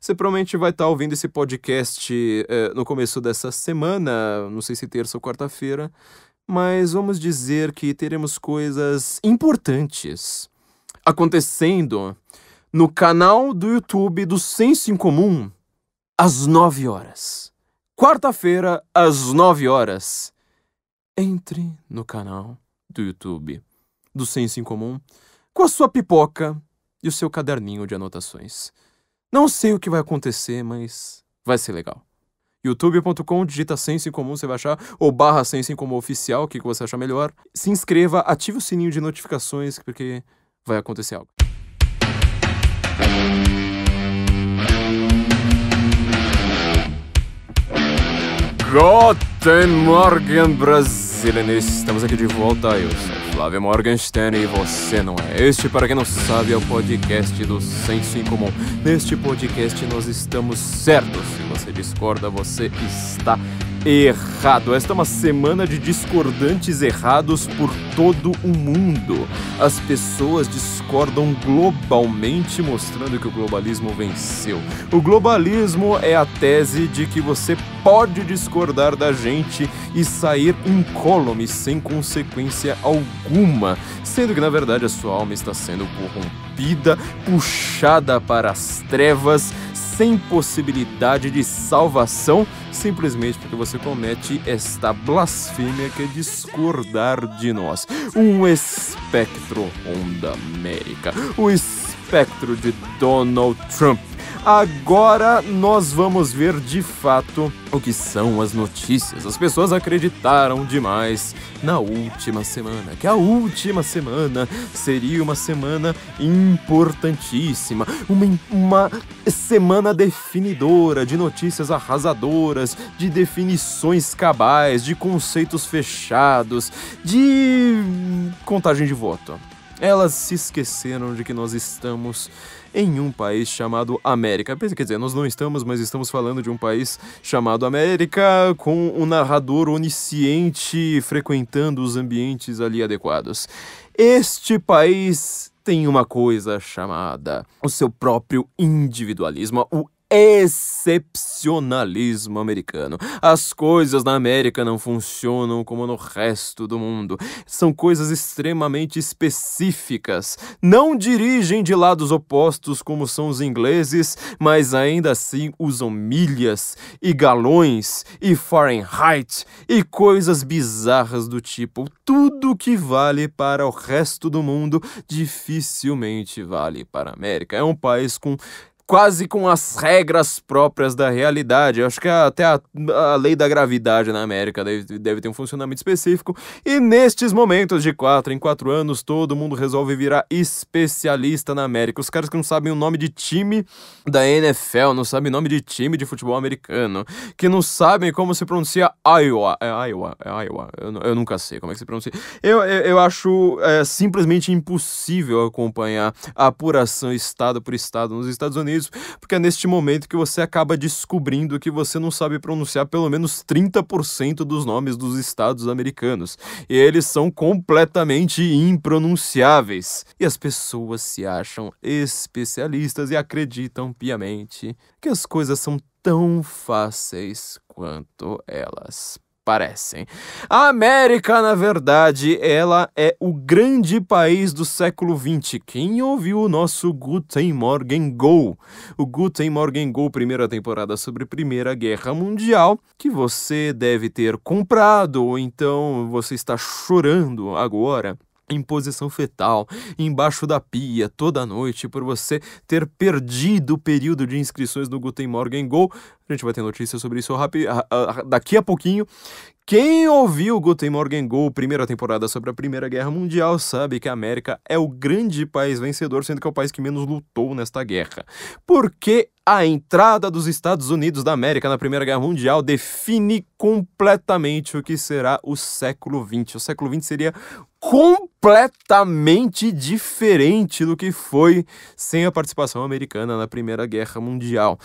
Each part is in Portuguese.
Você provavelmente vai estar tá ouvindo esse podcast eh, no começo dessa semana, não sei se terça ou quarta-feira, mas vamos dizer que teremos coisas importantes acontecendo no canal do YouTube do Senso em Comum às 9 horas. Quarta-feira, às 9 horas. Entre no canal do YouTube do Senso em Comum com a sua pipoca e o seu caderninho de anotações. Não sei o que vai acontecer, mas vai ser legal. youtube.com, digita Sense em Comum, você vai achar, ou barra Sense em Comum oficial, o que você achar melhor. Se inscreva, ative o sininho de notificações, porque vai acontecer algo. Guten Morgen, Brasil, Estamos aqui de volta, eu sou Flávio Morgenstern e você não é. Este, para quem não sabe, é o podcast do Senso em Comum. Neste podcast nós estamos certos. Se você discorda, você está errado. Esta é uma semana de discordantes errados por todo o mundo. As pessoas discordam globalmente, mostrando que o globalismo venceu. O globalismo é a tese de que você pode discordar da gente e sair incólume sem consequência alguma, sendo que na verdade a sua alma está sendo corrompida, puxada para as trevas sem possibilidade de salvação, simplesmente porque você comete esta blasfêmia que é discordar de nós. Um espectro onda América, o espectro de Donald Trump Agora nós vamos ver de fato o que são as notícias. As pessoas acreditaram demais na última semana, que a última semana seria uma semana importantíssima, uma, uma semana definidora de notícias arrasadoras, de definições cabais, de conceitos fechados, de contagem de voto. Elas se esqueceram de que nós estamos em um país chamado América. Quer dizer, nós não estamos, mas estamos falando de um país chamado América, com um narrador onisciente frequentando os ambientes ali adequados. Este país tem uma coisa chamada o seu próprio individualismo, o excepcionalismo americano. As coisas na América não funcionam como no resto do mundo. São coisas extremamente específicas. Não dirigem de lados opostos como são os ingleses, mas ainda assim usam milhas e galões e Fahrenheit e coisas bizarras do tipo. Tudo que vale para o resto do mundo dificilmente vale para a América. É um país com quase com as regras próprias da realidade. Eu acho que até a, a, lei da gravidade na América deve, deve ter um funcionamento específico. E nestes momentos de quatro em quatro anos, todo mundo resolve virar especialista na América. Os caras que não sabem o nome de time da NFL, não sabem o nome de time de futebol americano, que não sabem como se pronuncia Iowa. É Iowa, é Iowa. Eu, eu nunca sei como é que se pronuncia. Eu, eu, eu acho é, simplesmente impossível acompanhar a apuração estado por estado nos Estados Unidos mesmo, porque é neste momento que você acaba descobrindo que você não sabe pronunciar pelo menos 30% dos nomes dos estados americanos. E eles são completamente impronunciáveis. E as pessoas se acham especialistas e acreditam piamente que as coisas são tão fáceis quanto elas parecem. A América, na verdade, ela é o grande país do século XX. Quem ouviu o nosso Guten Morgen Go? O Guten Morgen Go, primeira temporada sobre a Primeira Guerra Mundial, que você deve ter comprado ou então você está chorando agora em posição fetal, embaixo da pia, toda noite, por você ter perdido o período de inscrições do Guten Morgen Go. A gente vai ter notícias sobre isso rápido, daqui a pouquinho. Quem ouviu Guten Morgen Go, primeira temporada sobre a Primeira Guerra Mundial, sabe que a América é o grande país vencedor, sendo que é o país que menos lutou nesta guerra. Porque a entrada dos Estados Unidos da América na Primeira Guerra Mundial define completamente o que será o século XX. O século XX seria completamente diferente do que foi sem a participação americana na Primeira Guerra Mundial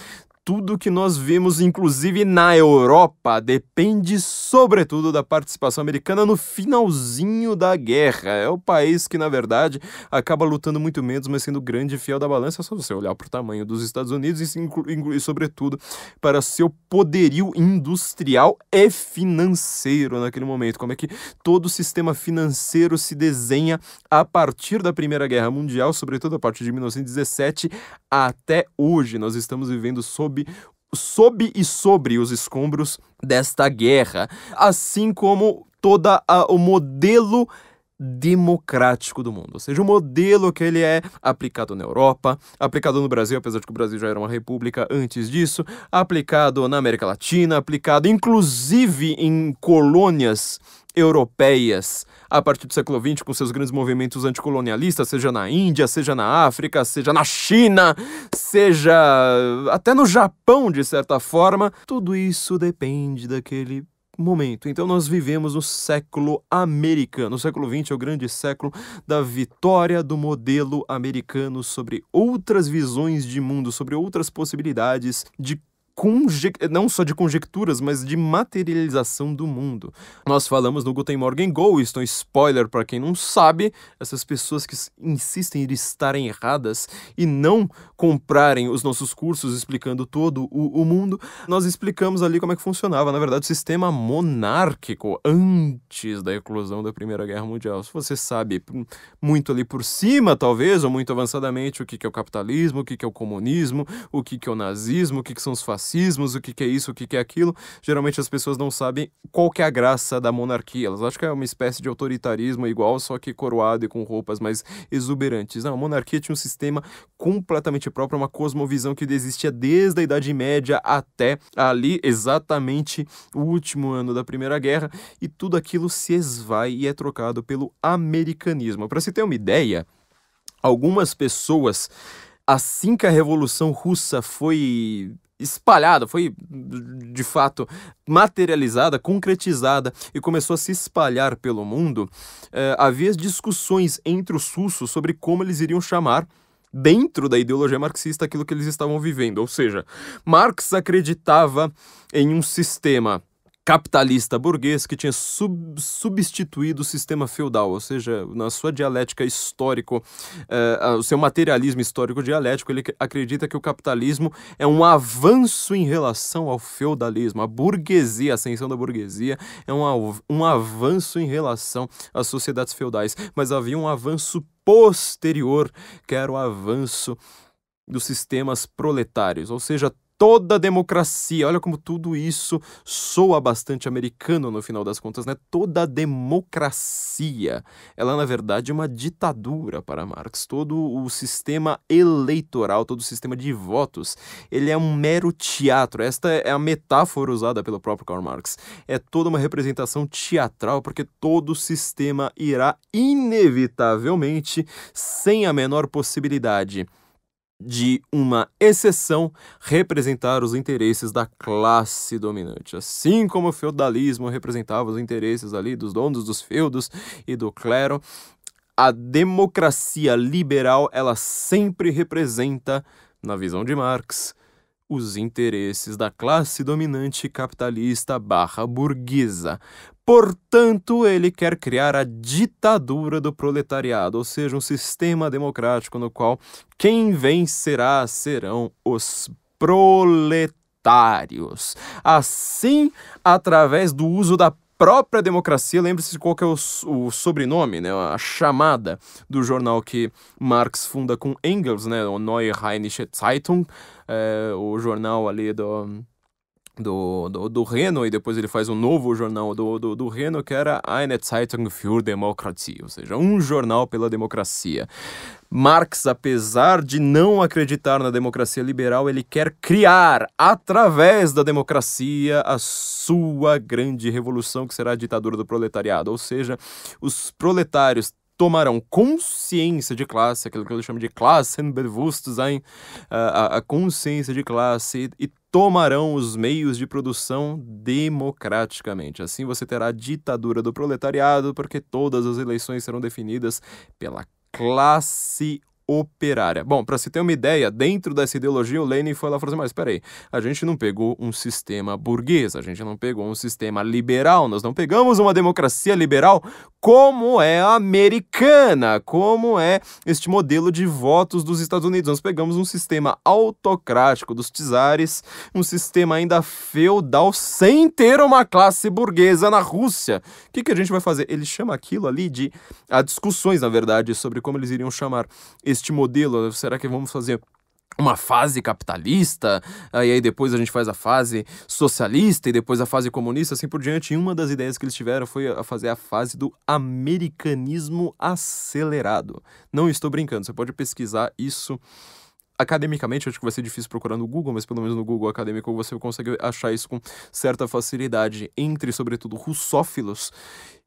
tudo que nós vemos, inclusive na Europa, depende sobretudo da participação americana no finalzinho da guerra. É o país que, na verdade, acaba lutando muito menos, mas sendo grande e fiel da balança, é só você olhar para o tamanho dos Estados Unidos e, sobretudo, para seu poderio industrial e financeiro naquele momento. Como é que todo o sistema financeiro se desenha a partir da Primeira Guerra Mundial, sobretudo a partir de 1917 até hoje. Nós estamos vivendo sob sob sob e sobre os escombros desta guerra, assim como toda a, o modelo democrático do mundo, ou seja, o modelo que ele é aplicado na Europa, aplicado no Brasil, apesar de que o Brasil já era uma república antes disso, aplicado na América Latina, aplicado inclusive em colônias europeias. A partir do século XX, com seus grandes movimentos anticolonialistas, seja na Índia, seja na África, seja na China, seja eh, até no Japão, de certa forma, tudo isso depende daquele momento. Então nós vivemos no século americano. O século XX é o grande século da vitória do modelo americano sobre outras visões de mundo, sobre outras possibilidades de Conje... não só de conjecturas, mas de materialização do mundo. Nós falamos no Guten Morgen Goldstone, é spoiler para quem não sabe, essas pessoas que insistem em estarem erradas e não comprarem os nossos cursos explicando todo o, o mundo, nós explicamos ali como é que funcionava, na verdade, o sistema monárquico antes da eclosão da Primeira Guerra Mundial. Se você sabe muito ali por cima, talvez, ou muito avançadamente, o que, que é o capitalismo, o que, que é o comunismo, o que, que é o nazismo, o que, que são os fascistas, fascismos, o que, que é isso, o que, que é aquilo. Geralmente as pessoas não sabem qual que é a graça da monarquia. Elas acham que é uma espécie de autoritarismo igual, só que coroado e com roupas mais exuberantes. Não, a monarquia tinha um sistema completamente próprio, uma cosmovisão que existia desde a Idade Média até ali, exatamente o último ano da Primeira Guerra, e tudo aquilo se esvai e é trocado pelo americanismo. Para se ter uma ideia, algumas pessoas assim que a Revolução Russa foi espalhada, foi de fato materializada, concretizada e começou a se espalhar pelo mundo, eh, havia discussões entre os sussos sobre como eles iriam chamar dentro da ideologia marxista aquilo que eles estavam vivendo. Ou seja, Marx acreditava em um sistema capitalista burguês que tinha sub, substituído o sistema feudal, ou seja, na sua dialética histórico, uh, o seu materialismo histórico dialético, ele acredita que o capitalismo é um avanço em relação ao feudalismo, a burguesia, a ascensão da burguesia é um, um avanço em relação às sociedades feudais, mas havia um avanço posterior, que era o avanço dos sistemas proletários, ou seja, toda democracia. Olha como tudo isso soa bastante americano no final das contas, né? Toda democracia. Ela, na verdade, é uma ditadura para Marx. Todo o sistema eleitoral, todo o sistema de votos, ele é um mero teatro. Esta é a metáfora usada pelo próprio Karl Marx. É toda uma representação teatral, porque todo o sistema irá, inevitavelmente, sem a menor possibilidade de uma exceção representar os interesses da classe dominante. Assim como o feudalismo representava os interesses ali dos donos dos feudos e do clero, a democracia liberal ela sempre representa, na visão de Marx, os interesses da classe dominante capitalista barra burguesa. Portanto, ele quer criar a ditadura do proletariado, ou seja, um sistema democrático no qual quem vencerá serão os proletários. Assim, através do uso da própria democracia, lembre-se de qual é o, o, sobrenome, né, a chamada do jornal que Marx funda com Engels, né, o Neue Rheinische Zeitung, é, o jornal ali do do, do, do, Reno, e depois ele faz um novo jornal do, do, do Reno, que era Eine Zeitung für Demokratie, ou seja, um jornal pela democracia. Marx, apesar de não acreditar na democracia liberal, ele quer criar, através da democracia, a sua grande revolução, que será a ditadura do proletariado. Ou seja, os proletários tomarão consciência de classe, aquilo que eu chamo de Klassenbewusstsein, a, a consciência de classe, e tomarão os meios de produção democraticamente. Assim você terá a ditadura do proletariado, porque todas as eleições serão definidas pela classe operária. Bom, para se ter uma ideia, dentro dessa ideologia, o Lenin foi lá e falou assim, mas espera aí, a gente não pegou um sistema burguês, a gente não pegou um sistema liberal, nós não pegamos uma democracia liberal como é a americana, como é este modelo de votos dos Estados Unidos. Nós pegamos um sistema autocrático dos czares, um sistema ainda feudal, sem ter uma classe burguesa na Rússia. O que, que a gente vai fazer? Ele chama aquilo ali de... Há discussões, na verdade, sobre como eles iriam chamar esse este modelo? Será que vamos fazer uma fase capitalista, e aí depois a gente faz a fase socialista e depois a fase comunista, assim por diante. E uma das ideias que eles tiveram foi a fazer a fase do americanismo acelerado. Não estou brincando, você pode pesquisar isso academicamente, acho que vai ser difícil procurar no Google, mas pelo menos no Google acadêmico você consegue achar isso com certa facilidade entre, sobretudo, russófilos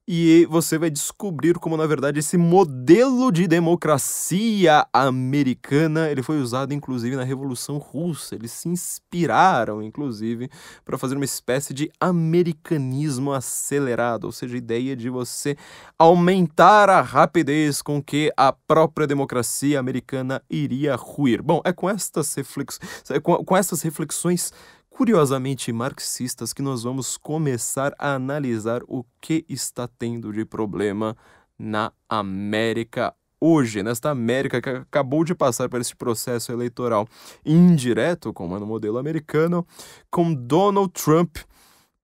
e você vai descobrir como na verdade esse modelo de democracia americana, ele foi usado inclusive na Revolução Russa, eles se inspiraram inclusive para fazer uma espécie de americanismo acelerado, ou seja, a ideia de você aumentar a rapidez com que a própria democracia americana iria ruir. Bom, é com estas reflex... É com, com essas reflexões curiosamente marxistas que nós vamos começar a analisar o que está tendo de problema na América hoje, nesta América que acabou de passar por esse processo eleitoral indireto, como é no modelo americano, com Donald Trump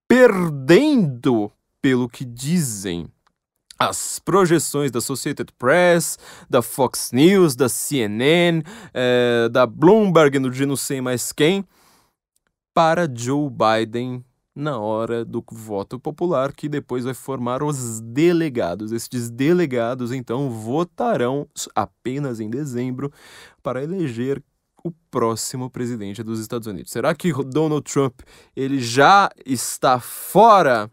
perdendo, pelo que dizem as projeções da Associated Press, da Fox News, da CNN, eh, da Bloomberg, no dia não sei mais quem para Joe Biden na hora do voto popular, que depois vai formar os delegados. Estes delegados, então, votarão apenas em dezembro para eleger o próximo presidente dos Estados Unidos. Será que Donald Trump ele já está fora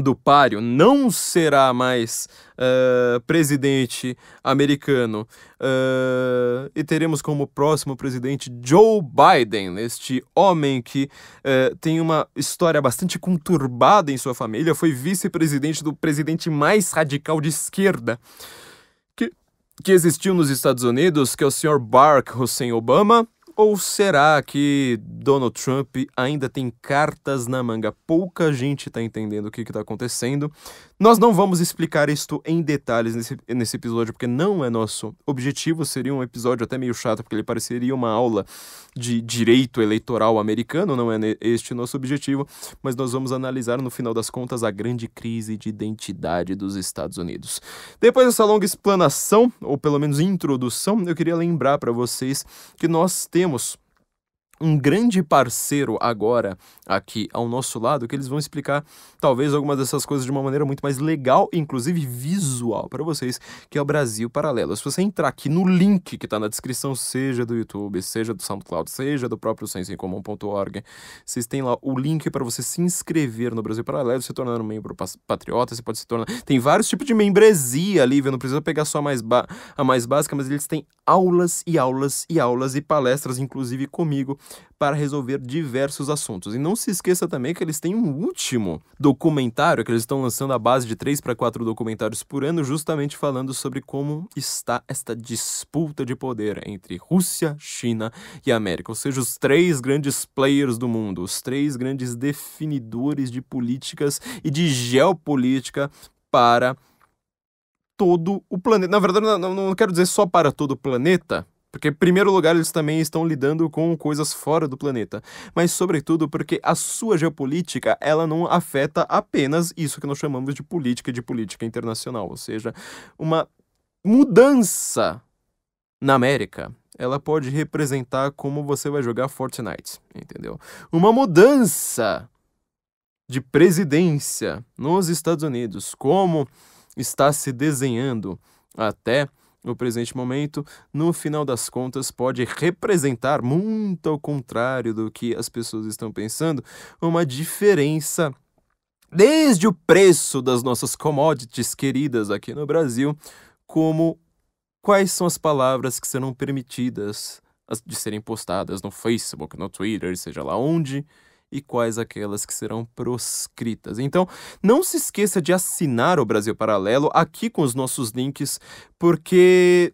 do Páreo não será mais uh, presidente americano uh, e teremos como próximo presidente Joe Biden, este homem que uh, tem uma história bastante conturbada em sua família, foi vice-presidente do presidente mais radical de esquerda que, que existiu nos Estados Unidos, que é o Sr. Barack Hussein Obama. Ou será que Donald Trump ainda tem cartas na manga? Pouca gente está entendendo o que está acontecendo. Nós não vamos explicar isto em detalhes nesse, nesse episódio, porque não é nosso objetivo. Seria um episódio até meio chato, porque ele pareceria uma aula de direito eleitoral americano, não é este nosso objetivo. Mas nós vamos analisar, no final das contas, a grande crise de identidade dos Estados Unidos. Depois dessa longa explanação, ou pelo menos introdução, eu queria lembrar para vocês que nós temos um grande parceiro agora aqui ao nosso lado, que eles vão explicar talvez algumas dessas coisas de uma maneira muito mais legal, inclusive visual para vocês, que é o Brasil Paralelo. Se você entrar aqui no link que está na descrição, seja do YouTube, seja do SoundCloud, seja do próprio sensemcomum.org, vocês têm lá o link para você se inscrever no Brasil Paralelo, se tornar um membro patriota, você pode se tornar... Tem vários tipos de membresia, viu não precisa pegar só a mais, ba... a mais básica, mas eles têm aulas e aulas e aulas e palestras, inclusive comigo, para resolver diversos assuntos. E não se esqueça também que eles têm um último documentário que eles estão lançando a base de três para quatro documentários por ano, justamente falando sobre como está esta disputa de poder entre Rússia, China e América, ou seja, os três grandes players do mundo, os três grandes definidores de políticas e de geopolítica para todo o planeta. Na verdade, não, não quero dizer só para todo o planeta, porque, em primeiro lugar, eles também estão lidando com coisas fora do planeta, mas, sobretudo, porque a sua geopolítica ela não afeta apenas isso que nós chamamos de política de política internacional, ou seja, uma mudança na América. Ela pode representar como você vai jogar Fortnite, entendeu? Uma mudança de presidência nos Estados Unidos, como está se desenhando até o presente momento, no final das contas, pode representar, muito ao contrário do que as pessoas estão pensando, uma diferença desde o preço das nossas commodities queridas aqui no Brasil, como quais são as palavras que serão permitidas de serem postadas no Facebook, no Twitter, seja lá onde e quais aquelas que serão proscritas. Então, não se esqueça de assinar o Brasil Paralelo aqui com os nossos links, porque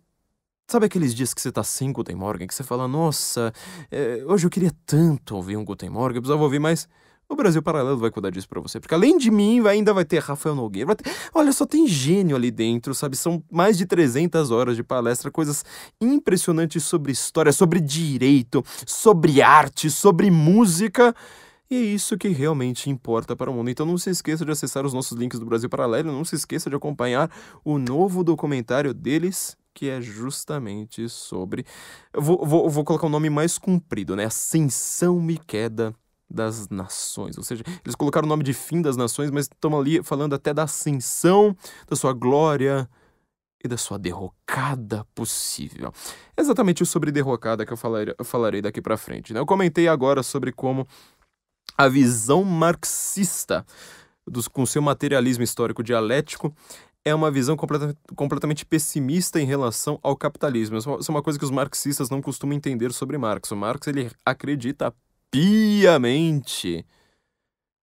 Sabe aqueles dias que você tá sem Guten Morgen, que você fala, nossa, é, hoje eu queria tanto ouvir um Guten Morgen, eu precisava ouvir, mas o Brasil Paralelo vai cuidar disso pra você. Porque além de mim, ainda vai ter Rafael Nogueira. Ter... Olha, só tem gênio ali dentro, sabe? São mais de 300 horas de palestra, coisas impressionantes sobre história, sobre direito, sobre arte, sobre música. E é isso que realmente importa para o mundo. Então não se esqueça de acessar os nossos links do Brasil Paralelo, não se esqueça de acompanhar o novo documentário deles, que é justamente sobre. Vou, vou, vou colocar o um nome mais comprido, né? Ascensão e Queda das Nações. Ou seja, eles colocaram o nome de Fim das Nações, mas estão ali falando até da ascensão, da sua glória e da sua derrocada possível. Exatamente sobre derrocada que eu falarei, eu falarei daqui para frente. Né? Eu comentei agora sobre como a visão marxista dos, com seu materialismo histórico dialético é uma visão completa, completamente pessimista em relação ao capitalismo. É isso é uma coisa que os marxistas não costumam entender sobre Marx. O Marx ele acredita piamente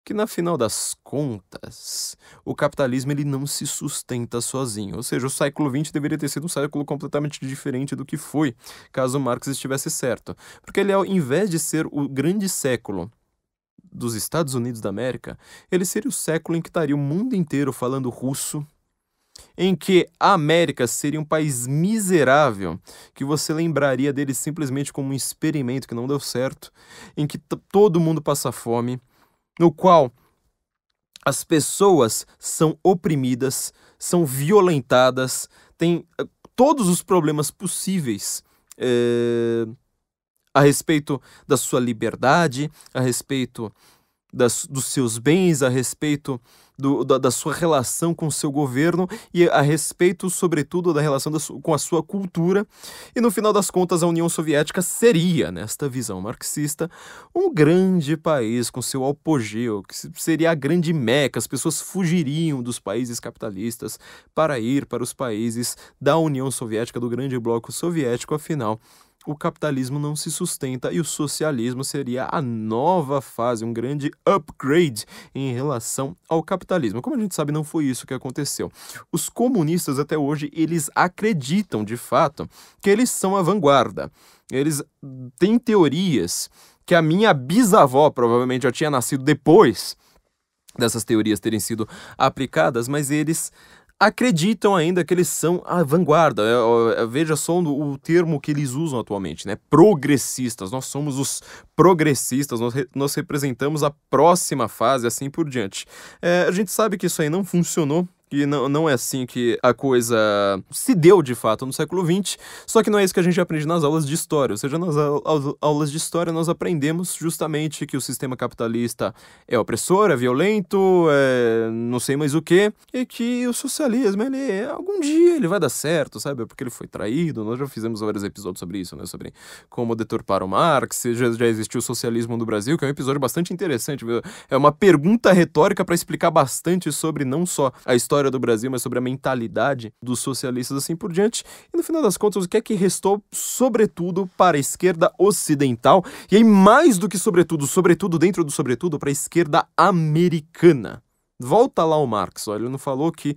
que na final das contas, o capitalismo ele não se sustenta sozinho. Ou seja, o século XX deveria ter sido um século completamente diferente do que foi, caso Marx estivesse certo. Porque ele, ao invés de ser o grande século dos Estados Unidos da América, ele seria o século em que estaria o mundo inteiro falando russo, em que a América seria um país miserável, que você lembraria dele simplesmente como um experimento que não deu certo, em que todo mundo passa fome, no qual as pessoas são oprimidas, são violentadas, têm eh, todos os problemas possíveis. É a respeito da sua liberdade, a respeito das, dos seus bens, a respeito do, da, da, sua relação com o seu governo e a respeito, sobretudo, da relação da, com a sua cultura. E no final das contas, a União Soviética seria, nesta visão marxista, um grande país com seu apogeu, que seria a grande meca. As pessoas fugiriam dos países capitalistas para ir para os países da União Soviética, do grande bloco soviético, afinal o capitalismo não se sustenta e o socialismo seria a nova fase, um grande upgrade em relação ao capitalismo. Como a gente sabe, não foi isso que aconteceu. Os comunistas até hoje, eles acreditam de fato que eles são a vanguarda. Eles têm teorias que a minha bisavó provavelmente já tinha nascido depois dessas teorias terem sido aplicadas, mas eles acreditam ainda que eles são a vanguarda. Veja só o termo que eles usam atualmente, né? Progressistas. Nós somos os progressistas, nós, re nós representamos a próxima fase, assim por diante. É, a gente sabe que isso aí não funcionou que não, não é assim que a coisa se deu de fato no século XX, só que não é isso que a gente aprende nas aulas de história. Ou seja, nas aulas de história nós aprendemos justamente que o sistema capitalista é opressor, é violento, é não sei mais o que, e que o socialismo, ele algum dia ele vai dar certo, sabe? É porque ele foi traído. Nós já fizemos vários episódios sobre isso, né? Sobre como deturpar o Marx, já, já existiu o socialismo no Brasil, que é um episódio bastante interessante. Viu? É uma pergunta retórica para explicar bastante sobre não só a história história do Brasil, mas sobre a mentalidade dos socialistas assim por diante. E no final das contas, o que é que restou, sobretudo, para a esquerda ocidental? E aí, mais do que sobretudo, sobretudo dentro do sobretudo, para a esquerda americana. Volta lá o Marx, olha, ele não falou que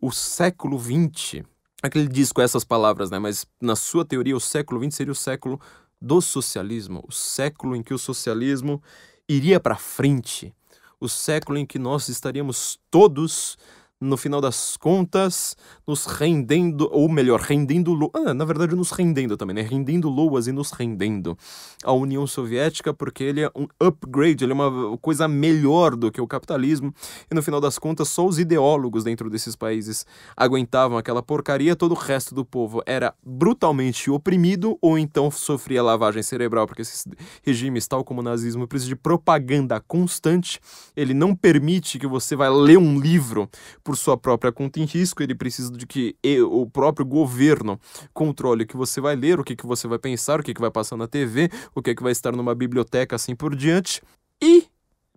o século XX, aquele diz com essas palavras, né? Mas na sua teoria, o século XX seria o século do socialismo, o século em que o socialismo iria para frente, o século em que nós estaríamos todos no final das contas, nos rendendo, ou melhor, rendendo, ah, na verdade, nos rendendo também, né? Rendendo loas e nos rendendo à União Soviética, porque ele é um upgrade, ele é uma coisa melhor do que o capitalismo, e no final das contas, só os ideólogos dentro desses países aguentavam aquela porcaria, todo o resto do povo era brutalmente oprimido ou então sofria lavagem cerebral, porque esses regimes, tal como o nazismo, precisam de propaganda constante, ele não permite que você vá ler um livro por por sua própria conta em risco, ele precisa de que eu, o próprio governo controle o que você vai ler, o que, que você vai pensar, o que, que vai passar na TV, o que, que vai estar numa biblioteca, assim por diante. E,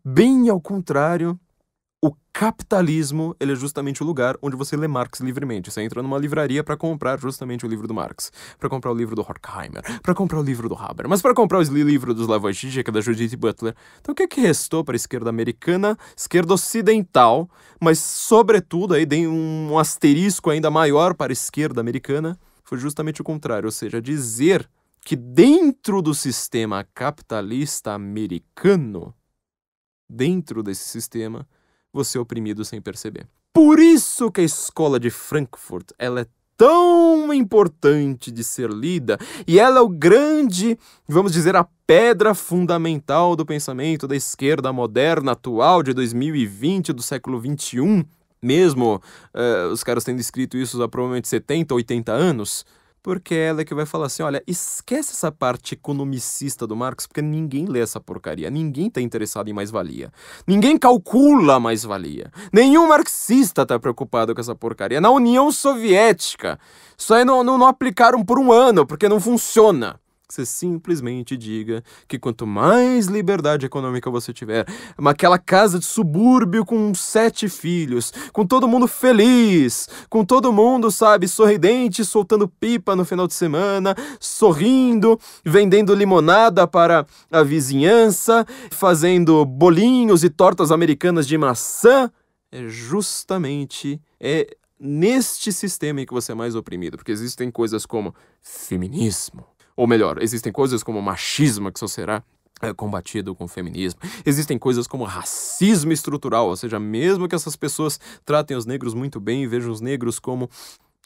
bem ao contrário o capitalismo ele é justamente o lugar onde você lê Marx livremente. Você entra numa livraria para comprar justamente o livro do Marx, para comprar o livro do Horkheimer, para comprar o livro do Habermas, para comprar o livro dos Slavoj Žižek, é da Judith Butler. Então o que, é que restou para a esquerda americana, esquerda ocidental, mas sobretudo aí tem um asterisco ainda maior para a esquerda americana, foi justamente o contrário, ou seja, dizer que dentro do sistema capitalista americano, dentro desse sistema, você é oprimido sem perceber. Por isso que a escola de Frankfurt ela é tão importante de ser lida e ela é o grande, vamos dizer, a pedra fundamental do pensamento da esquerda moderna atual de 2020, do século 21, mesmo uh, os caras tendo escrito isso há provavelmente 70, 80 anos porque é ela é que vai falar assim: olha, esquece essa parte economicista do Marx, porque ninguém lê essa porcaria, ninguém está interessado em mais-valia, ninguém calcula mais-valia, nenhum marxista está preocupado com essa porcaria. Na União Soviética, isso aí não, não, não aplicaram por um ano, porque não funciona que você simplesmente diga que quanto mais liberdade econômica você tiver, aquela casa de subúrbio com sete filhos, com todo mundo feliz, com todo mundo, sabe, sorridente, soltando pipa no final de semana, sorrindo, vendendo limonada para a vizinhança, fazendo bolinhos e tortas americanas de maçã, é justamente é neste sistema em que você é mais oprimido, porque existem coisas como feminismo, ou melhor, existem coisas como machismo que só será é, combatido com o feminismo. Existem coisas como racismo estrutural, ou seja, mesmo que essas pessoas tratem os negros muito bem e vejam os negros como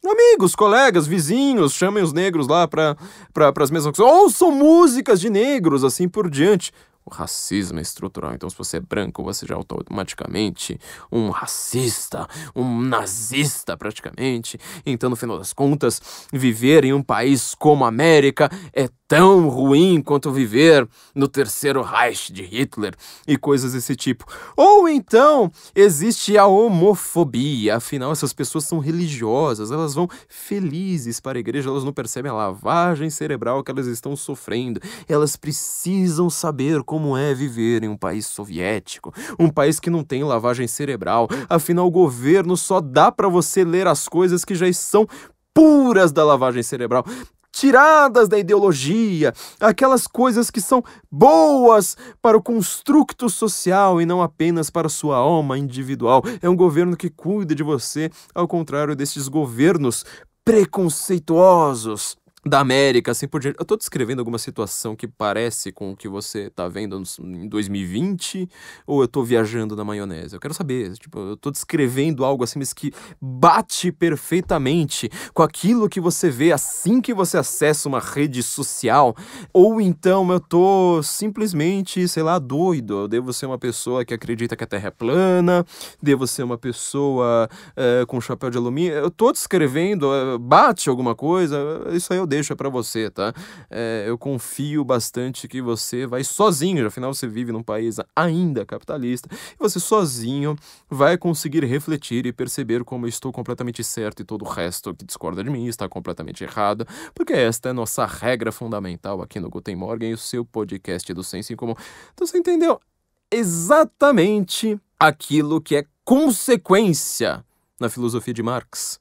amigos, colegas, vizinhos, chamem os negros lá para pra, as mesmas coisas, ouçam músicas de negros, assim por diante racismo é estrutural. Então, se você é branco, você já é automaticamente um racista, um nazista, praticamente. Então, no final das contas, viver em um país como a América é tão ruim quanto viver no terceiro Reich de Hitler e coisas desse tipo. Ou então existe a homofobia, afinal essas pessoas são religiosas, elas vão felizes para a igreja, elas não percebem a lavagem cerebral que elas estão sofrendo. Elas precisam saber como é viver em um país soviético, um país que não tem lavagem cerebral. Afinal o governo só dá para você ler as coisas que já são puras da lavagem cerebral tiradas da ideologia, aquelas coisas que são boas para o construto social e não apenas para sua alma individual. É um governo que cuida de você, ao contrário destes governos preconceituosos da América, assim por diante. Eu tô descrevendo alguma situação que parece com o que você tá vendo em 2020 ou eu tô viajando na maionese? Eu quero saber, tipo, eu tô descrevendo algo assim, mas que bate perfeitamente com aquilo que você vê assim que você acessa uma rede social? Ou então eu tô simplesmente, sei lá, doido? Eu devo ser uma pessoa que acredita que a Terra é plana? Devo ser uma pessoa uh, com chapéu de alumínio? Eu tô descrevendo, uh, bate alguma coisa? Isso aí eu deixo deixo é para você, tá? É, eu confio bastante que você vai sozinho, afinal você vive num país ainda capitalista, e você sozinho vai conseguir refletir e perceber como eu estou completamente certo e todo o resto que discorda de mim está completamente errado, porque esta é nossa regra fundamental aqui no Guten Morgen e o seu podcast do Senso em Comum. Então você entendeu exatamente aquilo que é consequência na filosofia de Marx.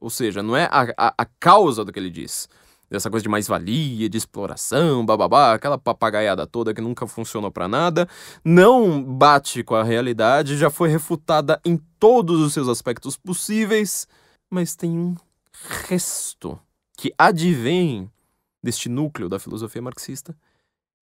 Ou seja, não é a, a, a causa do que ele diz, dessa coisa de mais-valia, de exploração, bababá, aquela papagaiada toda que nunca funcionou para nada, não bate com a realidade, já foi refutada em todos os seus aspectos possíveis, mas tem um resto que advém deste núcleo da filosofia marxista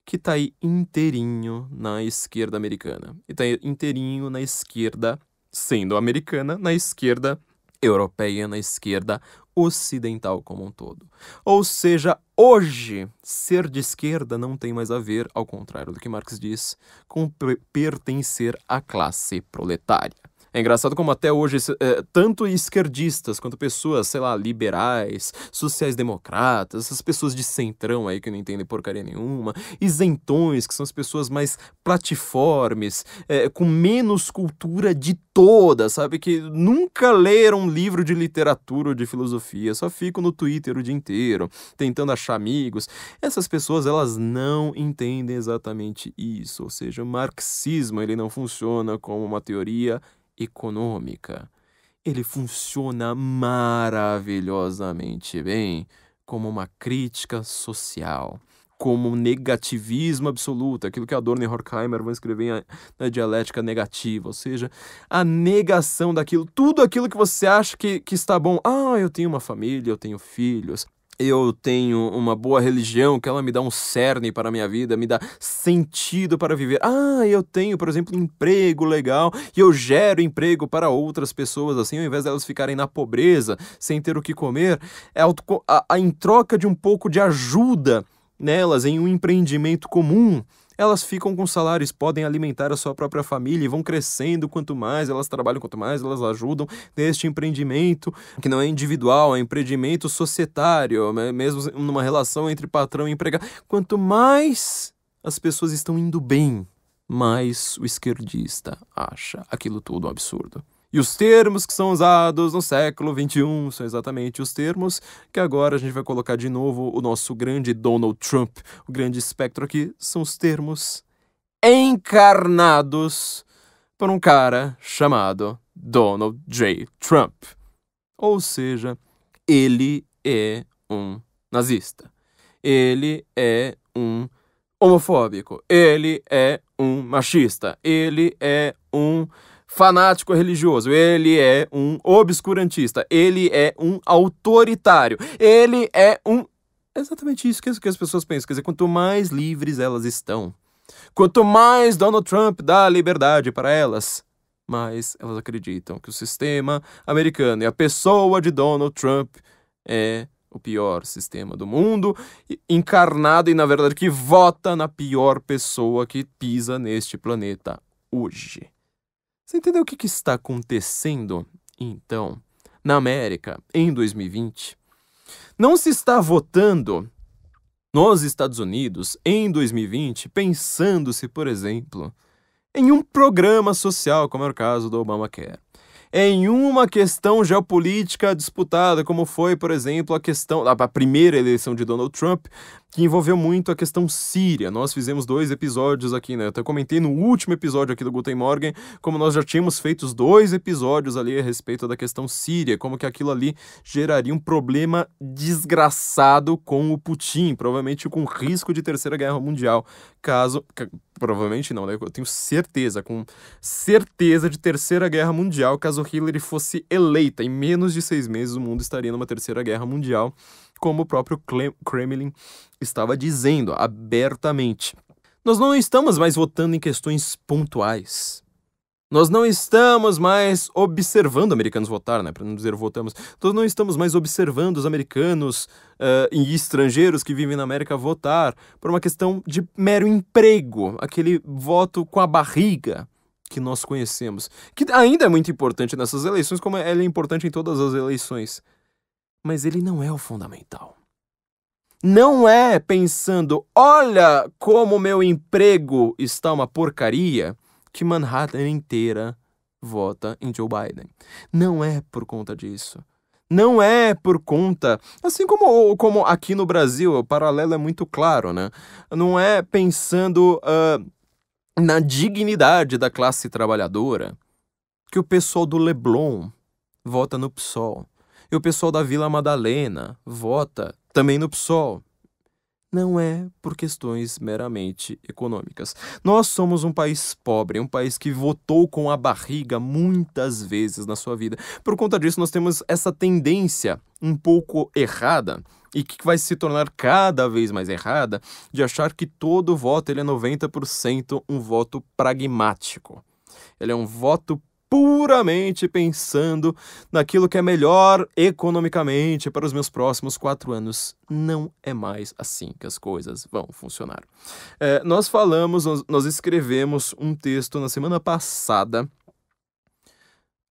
que tá aí inteirinho na esquerda americana. E tá inteirinho na esquerda sendo americana, na esquerda europeia, na esquerda ocidental como um todo. Ou seja, hoje, ser de esquerda não tem mais a ver, ao contrário do que Marx diz, com pertencer à classe proletária. É engraçado como até hoje, é, tanto esquerdistas quanto pessoas, sei lá, liberais, sociais-democratas, essas pessoas de centrão aí que não entendem porcaria nenhuma, isentões, que são as pessoas mais platiformes, é, com menos cultura de toda, sabe? Que nunca leram um livro de literatura ou de filosofia, só ficam no Twitter o dia inteiro, tentando achar amigos. Essas pessoas, elas não entendem exatamente isso, ou seja, o marxismo ele não funciona como uma teoria econômica. Ele funciona maravilhosamente bem como uma crítica social, como um negativismo absoluto, aquilo que Adorno e Horkheimer vão escrever na dialética negativa, ou seja, a negação daquilo, tudo aquilo que você acha que, que está bom. Ah, eu tenho uma família, eu tenho filhos, eu tenho uma boa religião, que ela me dá um cerne para a minha vida, me dá sentido para viver. Ah, eu tenho, por exemplo, um emprego legal e eu gero emprego para outras pessoas, assim, ao invés delas ficarem na pobreza, sem ter o que comer, é a, a, em troca de um pouco de ajuda nelas em um empreendimento comum elas ficam com salários, podem alimentar a sua própria família e vão crescendo quanto mais elas trabalham, quanto mais elas ajudam neste empreendimento, que não é individual, é empreendimento societário, né? mesmo numa relação entre patrão e empregado. Quanto mais as pessoas estão indo bem, mais o esquerdista acha aquilo tudo um absurdo. E os termos que são usados no século XXI são exatamente os termos que agora a gente vai colocar de novo o nosso grande Donald Trump. O grande espectro aqui são os termos encarnados por um cara chamado Donald J. Trump. Ou seja, ele é um nazista. Ele é um homofóbico. Ele é um machista. Ele é um fanático religioso, ele é um obscurantista, ele é um autoritário, ele é um. É exatamente isso que as pessoas pensam. Quer dizer, quanto mais livres elas estão, quanto mais Donald Trump dá liberdade para elas, mais elas acreditam que o sistema americano e a pessoa de Donald Trump é o pior sistema do mundo, encarnado e, na verdade, que vota na pior pessoa que pisa neste planeta hoje. Você entendeu o que, que está acontecendo, então, na América em 2020? Não se está votando nos Estados Unidos em 2020 pensando-se, por exemplo, em um programa social, como é o caso do Obamacare. Em uma questão geopolítica disputada, como foi, por exemplo, a questão a primeira eleição de Donald Trump, que envolveu muito a questão síria. Nós fizemos dois episódios aqui, né? Eu até comentei no último episódio aqui do Guten Morgen, como nós já tínhamos feito dois episódios ali a respeito da questão síria, como que aquilo ali geraria um problema desgraçado com o Putin, provavelmente com risco de terceira guerra mundial, caso provavelmente não, né? Eu tenho certeza, com certeza de terceira guerra mundial, caso Hillary fosse eleita. Em menos de seis meses, o mundo estaria numa terceira guerra mundial como o próprio Kremlin estava dizendo abertamente. Nós não estamos mais votando em questões pontuais. Nós não estamos mais observando americanos votar, né? Para não dizer votamos. Nós não estamos mais observando os americanos uh, e estrangeiros que vivem na América votar por uma questão de mero emprego, aquele voto com a barriga que nós conhecemos, que ainda é muito importante nessas eleições, como ela é importante em todas as eleições mas ele não é o fundamental. Não é pensando, olha como meu emprego está uma porcaria, que Manhattan inteira vota em Joe Biden. Não é por conta disso. Não é por conta. Assim como, como aqui no Brasil, o paralelo é muito claro, né? Não é pensando uh, na dignidade da classe trabalhadora que o pessoal do Leblon vota no PSOL. E o pessoal da Vila Madalena vota também no PSOL. Não é por questões meramente econômicas. Nós somos um país pobre, um país que votou com a barriga muitas vezes na sua vida. Por conta disso, nós temos essa tendência um pouco errada e que vai se tornar cada vez mais errada de achar que todo voto ele é 90% um voto pragmático. Ele é um voto puramente pensando naquilo que é melhor economicamente para os meus próximos quatro anos. Não é mais assim que as coisas vão funcionar. É, nós falamos, nós, nós escrevemos um texto na semana passada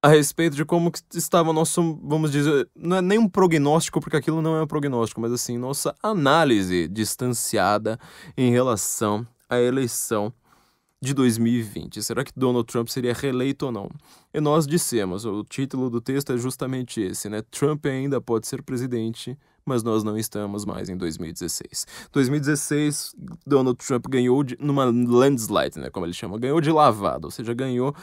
a respeito de como estava o nosso, vamos dizer, não é nem um prognóstico, porque aquilo não é um prognóstico, mas assim, nossa análise distanciada em relação à eleição de 2020. Será que Donald Trump seria reeleito ou não? E nós dissemos, o título do texto é justamente esse, né? Trump ainda pode ser presidente, mas nós não estamos mais em 2016. 2016, Donald Trump ganhou de, numa landslide, né, como ele chama, ganhou de lavado, ou seja, ganhou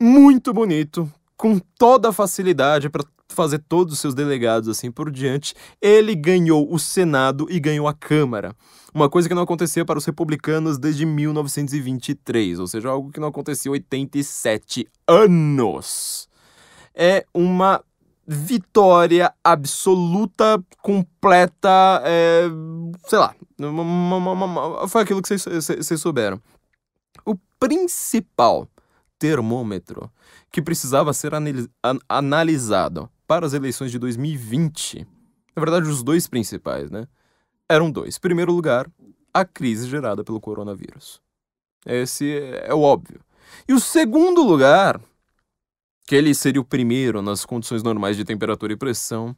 muito bonito com toda a facilidade para fazer todos os seus delegados assim por diante, ele ganhou o Senado e ganhou a Câmara. Uma coisa que não acontecia para os republicanos desde 1923, ou seja, algo que não acontecia 87 anos. É uma vitória absoluta, completa, é, sei lá, uma, uma, uma, foi aquilo que vocês souberam. O principal termômetro que precisava ser analisado para as eleições de 2020. Na verdade, os dois principais, né? Eram dois. Em primeiro lugar, a crise gerada pelo coronavírus. Esse é o óbvio. E o segundo lugar, que ele seria o primeiro nas condições normais de temperatura e pressão,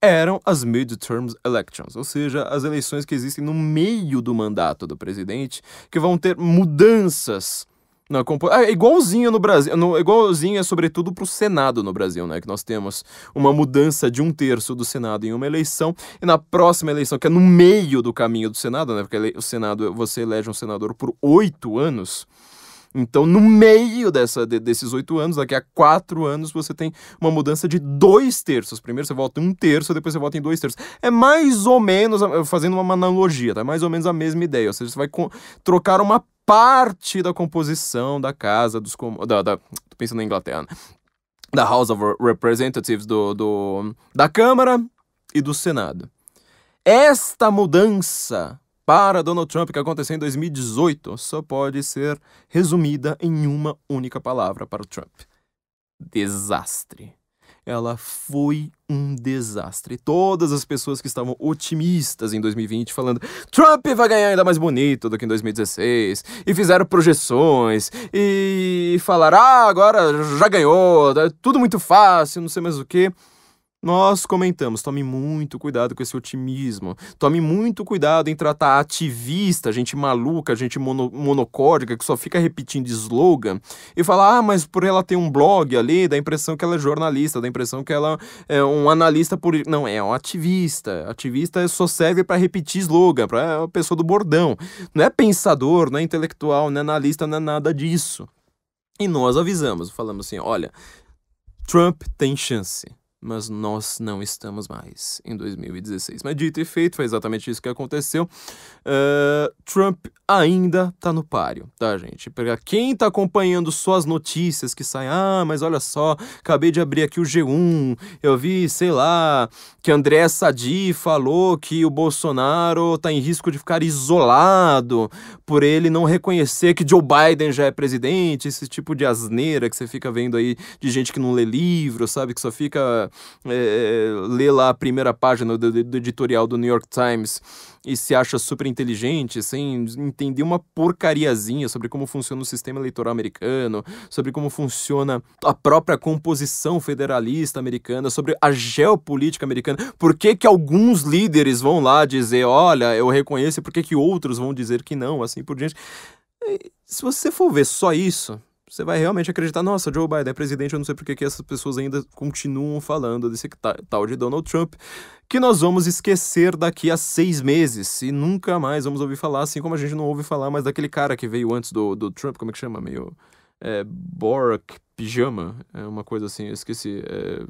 eram as midterms elections, ou seja, as eleições que existem no meio do mandato do presidente, que vão ter mudanças na compo... ah, é igualzinho no Brasil, no, igualzinho é sobretudo para o Senado no Brasil, né? Que nós temos uma mudança de um terço do Senado em uma eleição e na próxima eleição, que é no meio do caminho do Senado, né? Porque o Senado, você elege um senador por oito anos. Então, no meio dessa, de, desses oito anos, daqui a quatro anos, você tem uma mudança de dois terços. Primeiro você volta em um terço, depois você volta em dois terços. É mais ou menos, fazendo uma analogia, tá? É mais ou menos a mesma ideia. Ou seja, você vai trocar uma parte da composição da casa dos... da, da, tô pensando na Inglaterra, né? Da House of Representatives do, do, da Câmara e do Senado. Esta mudança para Donald Trump que aconteceu em 2018 só pode ser resumida em uma única palavra para o Trump: desastre. Ela foi um desastre. Todas as pessoas que estavam otimistas em 2020 falando Trump vai ganhar ainda mais bonito do que em 2016 e fizeram projeções e falaram ah, agora já ganhou, é tudo muito fácil, não sei mais o que nós comentamos, tome muito cuidado com esse otimismo. Tome muito cuidado em tratar ativista, gente maluca, gente mono, monocórdica que só fica repetindo slogan e falar: ah, mas por ela ter um blog ali, dá a impressão que ela é jornalista, dá a impressão que ela é um analista por. Não, é um ativista. Ativista só serve para repetir slogan, para a pessoa do bordão. Não é pensador, não é intelectual, não é analista, não é nada disso. E nós avisamos, falamos assim: olha, Trump tem chance mas nós não estamos mais em 2016. Mas dito e feito, foi exatamente isso que aconteceu. Uh, Trump ainda tá no páreo, tá, gente? Pra quem tá acompanhando só as notícias que saem, ah, mas olha só, acabei de abrir aqui o G1, eu vi, sei lá, que André Sadi falou que o Bolsonaro tá em risco de ficar isolado por ele não reconhecer que Joe Biden já é presidente, esse tipo de asneira que você fica vendo aí de gente que não lê livro, sabe, que só fica ler é, é, lê lá a primeira página do, do editorial do New York Times e se acha super inteligente, sem entender uma porcariazinha sobre como funciona o sistema eleitoral americano, sobre como funciona a própria composição federalista americana, sobre a geopolítica americana. Por que que alguns líderes vão lá dizer, olha, eu reconheço, e por que que outros vão dizer que não, assim por diante. Se você for ver só isso, você vai realmente acreditar, nossa, Joe Biden é presidente, eu não sei porque que essas pessoas ainda continuam falando desse tal de Donald Trump, que nós vamos esquecer daqui a seis meses e nunca mais vamos ouvir falar, assim como a gente não ouve falar mais daquele cara que veio antes do, do Trump, como é que chama? Meio. É, Borak Pijama, é uma coisa assim, eu esqueci. É,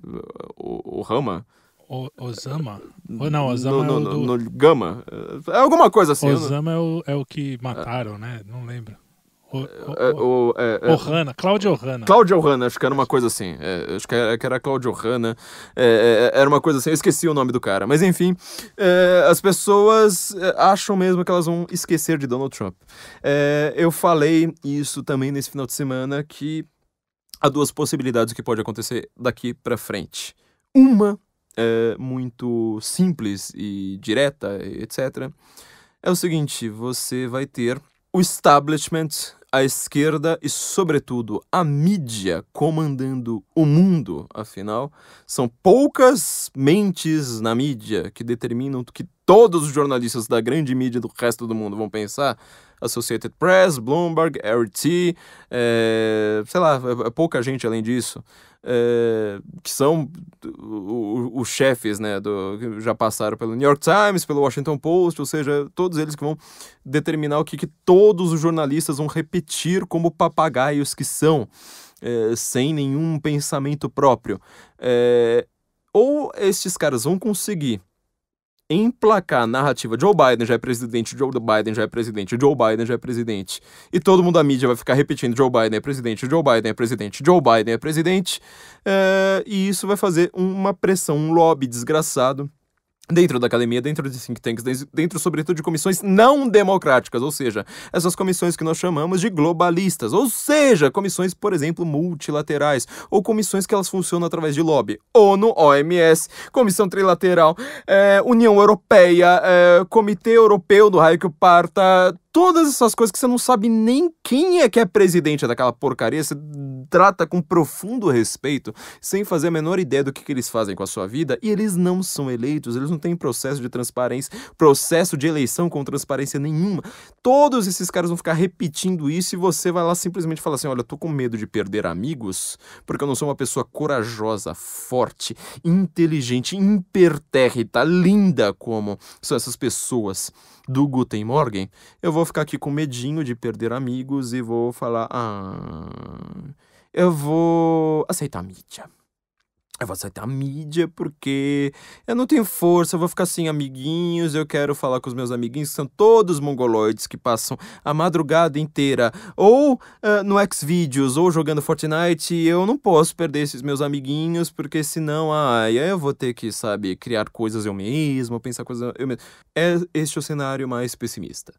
o, o Rama. O, Osama? Ou não, Osama no, é no, é o do... no, Gama. É, é alguma coisa assim. Osama não... é, o, é o que mataram, né? Não lembro. O, o, o, é, é, é, é. Ohana, Cláudia Ohana. Cláudia Ohana, acho que era uma coisa assim. É, acho que era, que era Cláudia Ohana. É, era uma coisa assim, eu esqueci o nome do cara. Mas enfim, as pessoas acham mesmo que elas vão esquecer de Donald Trump. eu falei isso também nesse final de semana que há duas possibilidades que pode acontecer daqui para frente. Uma é muito simples e direta, etc. É o seguinte, você vai ter o establishment a esquerda e, sobretudo, a mídia comandando o mundo, afinal, são poucas mentes na mídia que determinam que todos os jornalistas da grande mídia do resto do mundo vão pensar. Associated Press, Bloomberg, RT, é, eh, sei lá, é, é pouca gente além disso é, que são os chefes, né, do, já passaram pelo New York Times, pelo Washington Post, ou seja, todos eles que vão determinar o que, que todos os jornalistas vão repetir como papagaios que são, é, sem nenhum pensamento próprio. É, ou estes caras vão conseguir emplacar a narrativa Joe Biden já é presidente, Joe Biden já é presidente, Joe Biden já é presidente, e todo mundo da mídia vai ficar repetindo Joe Biden é presidente, Joe Biden é presidente, Joe Biden é presidente, é, e isso vai fazer uma pressão, um lobby desgraçado dentro da academia, dentro de think tanks, dentro, sobretudo, de comissões não democráticas, ou seja, essas comissões que nós chamamos de globalistas, ou seja, comissões, por exemplo, multilaterais, ou comissões que elas funcionam através de lobby. ONU, OMS, Comissão Trilateral, é, União Europeia, é, Comitê Europeu do Raio que Parta, todas essas coisas que você não sabe nem quem é que é presidente daquela porcaria, você trata com profundo respeito, sem fazer a menor ideia do que, que eles fazem com a sua vida, e eles não são eleitos, eles não têm processo de transparência, processo de eleição com transparência nenhuma. Todos esses caras vão ficar repetindo isso e você vai lá simplesmente falar assim: olha, eu tô com medo de perder amigos, porque eu não sou uma pessoa corajosa, forte, inteligente, impertérrita, linda como são essas pessoas do Guten Morgen. Eu vou vou ficar aqui com medinho de perder amigos e vou falar: ah, eu vou aceitar a mídia. Eu vou aceitar a mídia porque eu não tenho força, eu vou ficar sem amiguinhos, eu quero falar com os meus amiguinhos, que são todos mongoloides que passam a madrugada inteira ou uh, no Xvideos ou jogando Fortnite. Eu não posso perder esses meus amiguinhos porque senão, ai, eu vou ter que, sabe, criar coisas eu mesmo, pensar coisas eu mesmo. É este o cenário mais pessimista.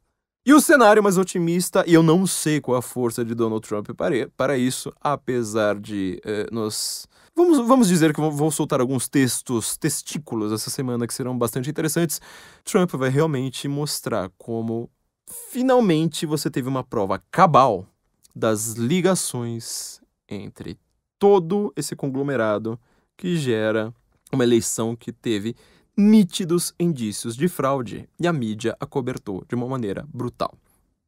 E o cenário mais otimista, e eu não sei qual é a força de Donald Trump para isso, apesar de eh, nós. Vamos, vamos dizer que vou soltar alguns textos, testículos essa semana que serão bastante interessantes. Trump vai realmente mostrar como finalmente você teve uma prova cabal das ligações entre todo esse conglomerado que gera uma eleição que teve nítidos indícios de fraude e a mídia acobertou de uma maneira brutal.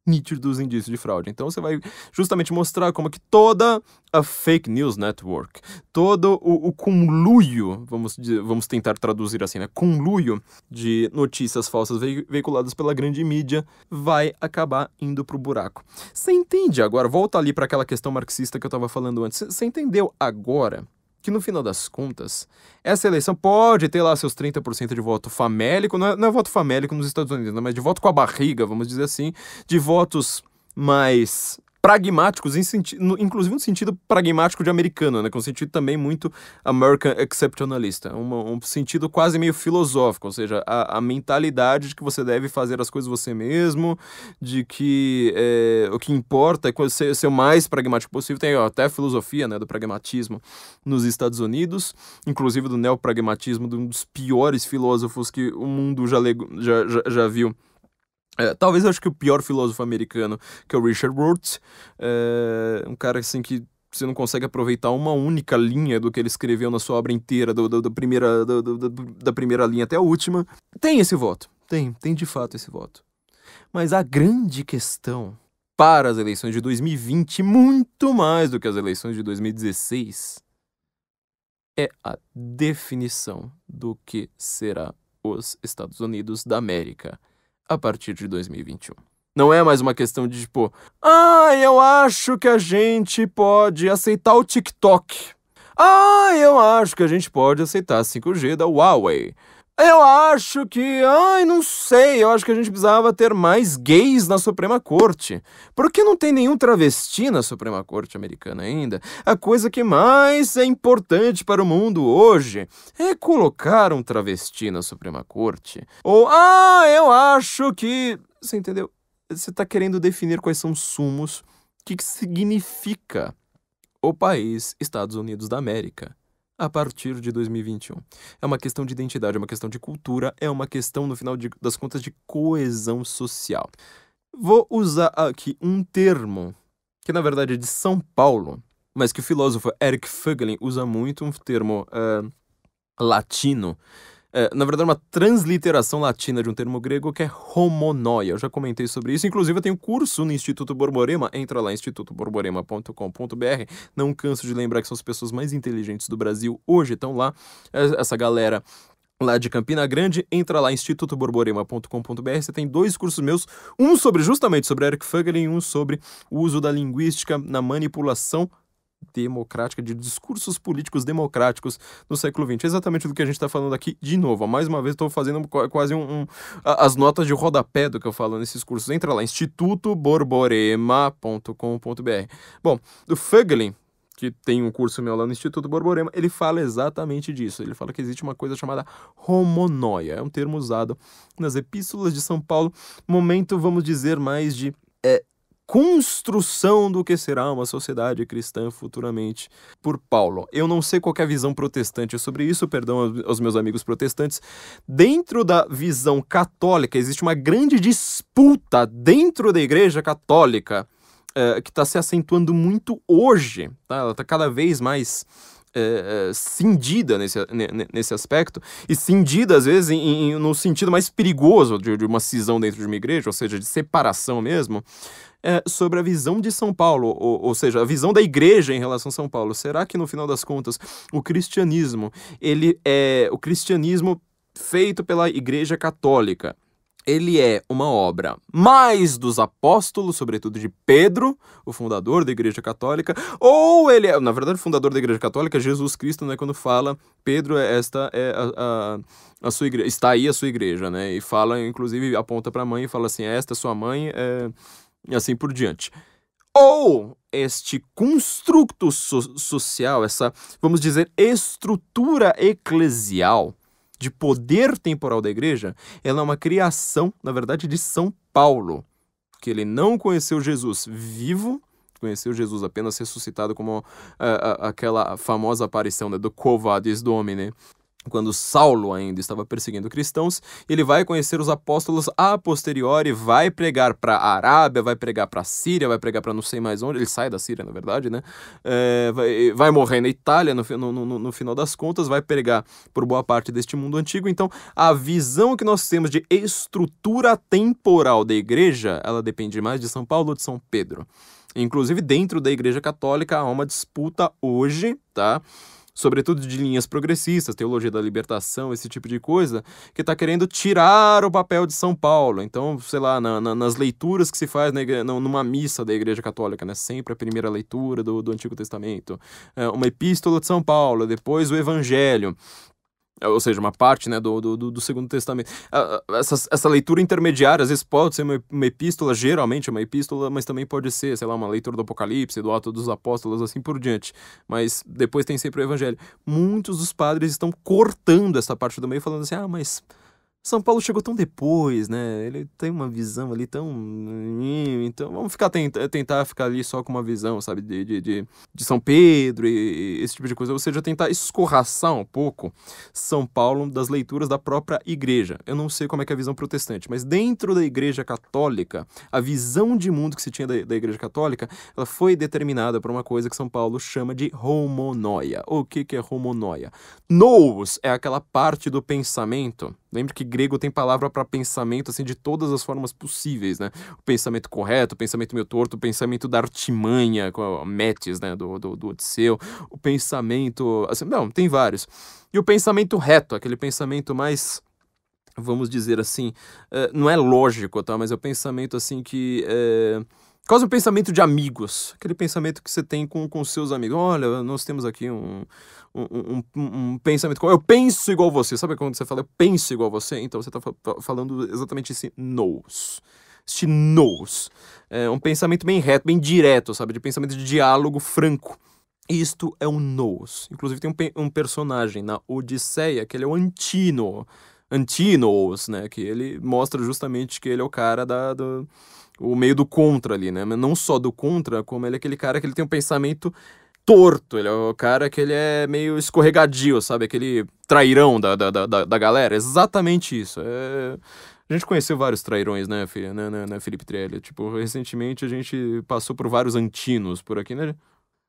Nítidos indícios de fraude. Então você vai justamente mostrar como que toda a fake news network, todo o, o conluio, vamos, vamos tentar traduzir assim, né? Conluio de notícias falsas veiculadas pela grande mídia vai acabar indo pro buraco. Você entende agora? Volta ali para aquela questão marxista que eu estava falando antes. Você entendeu agora que no final das contas, essa eleição pode ter lá seus 30% de voto famélico, não é, não é, voto famélico nos Estados Unidos, não, né, mas de voto com a barriga, vamos dizer assim, de votos mais pragmáticos, em senti inclusive no sentido pragmático de americano, né? Com é sentido também muito American exceptionalista. É um, um sentido quase meio filosófico, ou seja, a, a, mentalidade de que você deve fazer as coisas você mesmo, de que é, o que importa é ser, ser o mais pragmático possível. Tem ó, até a filosofia né, do pragmatismo nos Estados Unidos, inclusive do neopragmatismo, de um dos piores filósofos que o mundo já, já, já, já viu é, talvez eu acho que o pior filósofo americano, que é o Richard Rorty, uh, é, um cara assim que você não consegue aproveitar uma única linha do que ele escreveu na sua obra inteira, do, do, do primeira, do, da primeira linha até a última. Tem esse voto, tem, tem de fato esse voto. Mas a grande questão para as eleições de 2020, muito mais do que as eleições de 2016, é a definição do que será os Estados Unidos da América a partir de 2021. Não é mais uma questão de tipo, ah, eu acho que a gente pode aceitar o TikTok. Ah, eu acho que a gente pode aceitar a 5G da Huawei. Eu acho que. Ai, não sei. Eu acho que a gente precisava ter mais gays na Suprema Corte. Por que não tem nenhum travesti na Suprema Corte americana ainda? A coisa que mais é importante para o mundo hoje é colocar um travesti na Suprema Corte. Ou, ah, eu acho que. Você entendeu? Você está querendo definir quais são os sumos. O que, que significa o país Estados Unidos da América? a partir de 2021. É uma questão de identidade, é uma questão de cultura, é uma questão, no final de, das contas, de coesão social. Vou usar aqui um termo que, na verdade, é de São Paulo, mas que o filósofo Eric Fögelin usa muito, um termo uh, latino, é, na verdade, é uma transliteração latina de um termo grego que é homonoia. Eu já comentei sobre isso. Inclusive, eu tenho curso no Instituto Borborema. Entra lá, institutoborborema.com.br. Não canso de lembrar que são as pessoas mais inteligentes do Brasil hoje estão lá. É, essa galera lá de Campina Grande, entra lá institutoborborema.com.br, você tem dois cursos meus, um sobre justamente sobre Eric Fögelin e um sobre o uso da linguística na manipulação democrática, de discursos políticos democráticos no século XX. É exatamente do que a gente está falando aqui de novo. Mais uma vez, estou fazendo quase um, um, as notas de rodapé do que eu falo nesses cursos. Entra lá, institutoborborema.com.br. Bom, o Fögelin, que tem um curso meu lá no Instituto Borborema, ele fala exatamente disso. Ele fala que existe uma coisa chamada homonoia. É um termo usado nas epístolas de São Paulo, momento, vamos dizer, mais de é, construção do que será uma sociedade cristã futuramente por Paulo. Eu não sei qual é a visão protestante sobre isso, perdão aos meus amigos protestantes. Dentro da visão católica, existe uma grande disputa dentro da igreja católica eh, que está se acentuando muito hoje. Tá? Ela está cada vez mais é, cindida nesse, nesse aspecto, e cindida às vezes em, em, no sentido mais perigoso de, de, uma cisão dentro de uma igreja, ou seja, de separação mesmo, é, sobre a visão de São Paulo, ou, ou seja, a visão da igreja em relação a São Paulo. Será que no final das contas o cristianismo, ele é o cristianismo feito pela Igreja Católica, ele é uma obra mais dos apóstolos, sobretudo de Pedro, o fundador da Igreja Católica, ou ele é, na verdade, o fundador da Igreja Católica, Jesus Cristo, né, quando fala, Pedro, é esta é a, a, a sua igreja, está aí a sua igreja, né, e fala, inclusive, aponta para a mãe e fala assim, é esta é sua mãe, é e assim por diante. Ou este construto so social, essa, vamos dizer, estrutura eclesial de poder temporal da igreja, ela é uma criação, na verdade, de São Paulo, que ele não conheceu Jesus vivo, conheceu Jesus apenas ressuscitado como ah, ah, aquela famosa aparição né, do Covades Domine, quando Saulo ainda estava perseguindo cristãos, ele vai conhecer os apóstolos a posteriori, vai pregar para a Arábia, vai pregar para a Síria, vai pregar para não sei mais onde, ele sai da Síria, na verdade, né? É, vai, vai, morrer na Itália, no, no, no, no, final das contas, vai pregar por boa parte deste mundo antigo. Então, a visão que nós temos de estrutura temporal da igreja, ela depende mais de São Paulo ou de São Pedro. Inclusive, dentro da igreja católica, há uma disputa hoje, tá? sobretudo de linhas progressistas, teologia da libertação, esse tipo de coisa, que está querendo tirar o papel de São Paulo. Então, sei lá, na, na, nas leituras que se faz na igreja, numa missa da Igreja Católica, né? sempre a primeira leitura do, do Antigo Testamento, é, uma epístola de São Paulo, depois o Evangelho. É, ou seja, uma parte né, do, do, do Segundo Testamento. Ah, ah, essa, essa, leitura intermediária, às vezes, pode ser uma, uma, epístola, geralmente é uma epístola, mas também pode ser, sei lá, uma leitura do Apocalipse, do Ato dos Apóstolos, assim por diante. Mas depois tem sempre o Evangelho. Muitos dos padres estão cortando essa parte do meio, falando assim, ah, mas são Paulo chegou tão depois, né? Ele tem uma visão ali tão. Então vamos ficar tenta, tentar ficar ali só com uma visão, sabe? De, de, de, de São Pedro e, e esse tipo de coisa. Ou seja, tentar escorraçar um pouco São Paulo das leituras da própria igreja. Eu não sei como é que é a visão protestante, mas dentro da igreja católica, a visão de mundo que se tinha da, da igreja católica, ela foi determinada por uma coisa que São Paulo chama de homonoia. O que, que é homonoia? Nous é aquela parte do pensamento Lembre que grego tem palavra para pensamento assim de todas as formas possíveis, né? O pensamento correto, o pensamento meio torto, o pensamento da artimanha, com Metis, né, do, do, do Odisseu, o pensamento, assim, não, tem vários. E o pensamento reto, aquele pensamento mais vamos dizer assim, eh, não é lógico, tá? Mas é o pensamento assim que eh, Causa um pensamento de amigos, aquele pensamento que você tem com, com seus amigos. Olha, nós temos aqui um, um, um, um pensamento. Eu penso igual você. Sabe quando você fala eu penso igual você? Então você está falando exatamente esse nos este nos. É um pensamento bem reto, bem direto, sabe? De pensamento de diálogo franco. Isto é um nos. Inclusive tem um, um personagem na Odisseia que ele é o Antino. Antinos, né? Que ele mostra justamente que ele é o cara da, do, o meio do contra ali, né? não só do contra, como ele é aquele cara que ele tem um pensamento torto. Ele é o cara que ele é meio escorregadio, sabe? Aquele trairão da, da, da, da galera. Exatamente isso. É... A gente conheceu vários trairões, né, filha, né, né, né Felipe Trelli? Tipo, recentemente a gente passou por vários antinos por aqui, né?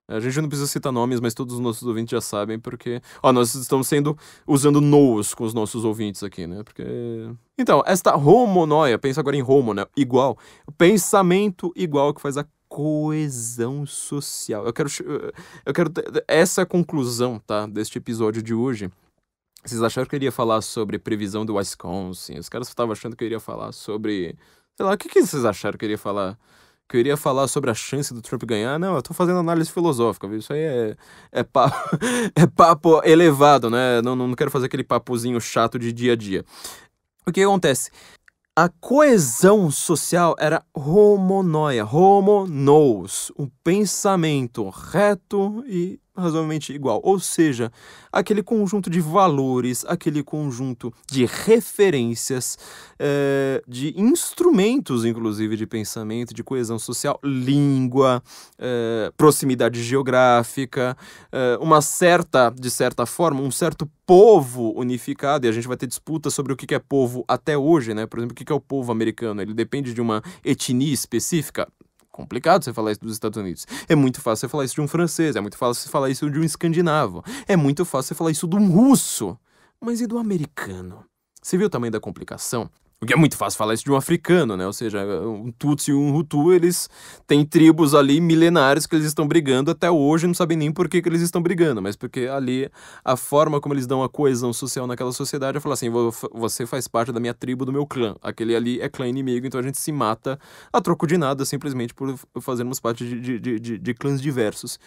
A gente não precisa citar nomes, mas todos os nossos ouvintes já sabem, porque. Ó, nós estamos sendo usando nous com os nossos ouvintes aqui, né? Porque. Então, esta homonoia, pensa agora em homo, né? Igual. Pensamento igual que faz a coesão social. Eu quero. Eh, eu quero. Essa é a conclusão, tá? Deste episódio de hoje. Vocês acharam que eu iria falar sobre previsão do Wisconsin? Os caras estavam achando que eu iria falar sobre. Sei lá, o que, que vocês acharam que eu iria falar? que eu iria falar sobre a chance do Trump ganhar. Não, eu estou fazendo análise filosófica, viu? Isso aí é, é, papo, é papo elevado, né? Não, não quero fazer aquele papozinho chato de dia a dia. O que acontece? A coesão social era homonoia, homonous, um pensamento reto e razoavelmente igual. Ou seja, aquele conjunto de valores, aquele conjunto de referências, é, de instrumentos, inclusive, de pensamento, de coesão social, língua, é, proximidade geográfica, é, uma certa, de certa forma, um certo povo unificado, e a gente vai ter disputa sobre o que é povo até hoje, né? Por exemplo, o que é o povo americano? Ele depende de uma etnia específica? complicado você falar isso dos Estados Unidos. É muito fácil você falar isso de um francês, é muito fácil você falar isso de um escandinavo, é muito fácil você falar isso de um russo. Mas e do americano? Você viu o tamanho da complicação? O que é muito fácil falar isso de um africano, né? Ou seja, um Tutsi e um Hutu, eles têm tribos ali milenares que eles estão brigando até hoje, não sabem nem por que, que eles estão brigando, mas porque ali a forma como eles dão a coesão social naquela sociedade é falar assim: você faz parte da minha tribo, do meu clã. Aquele ali é clã inimigo, então a gente se mata a troco de nada, simplesmente por fazermos parte de, de, de, de clãs diversos.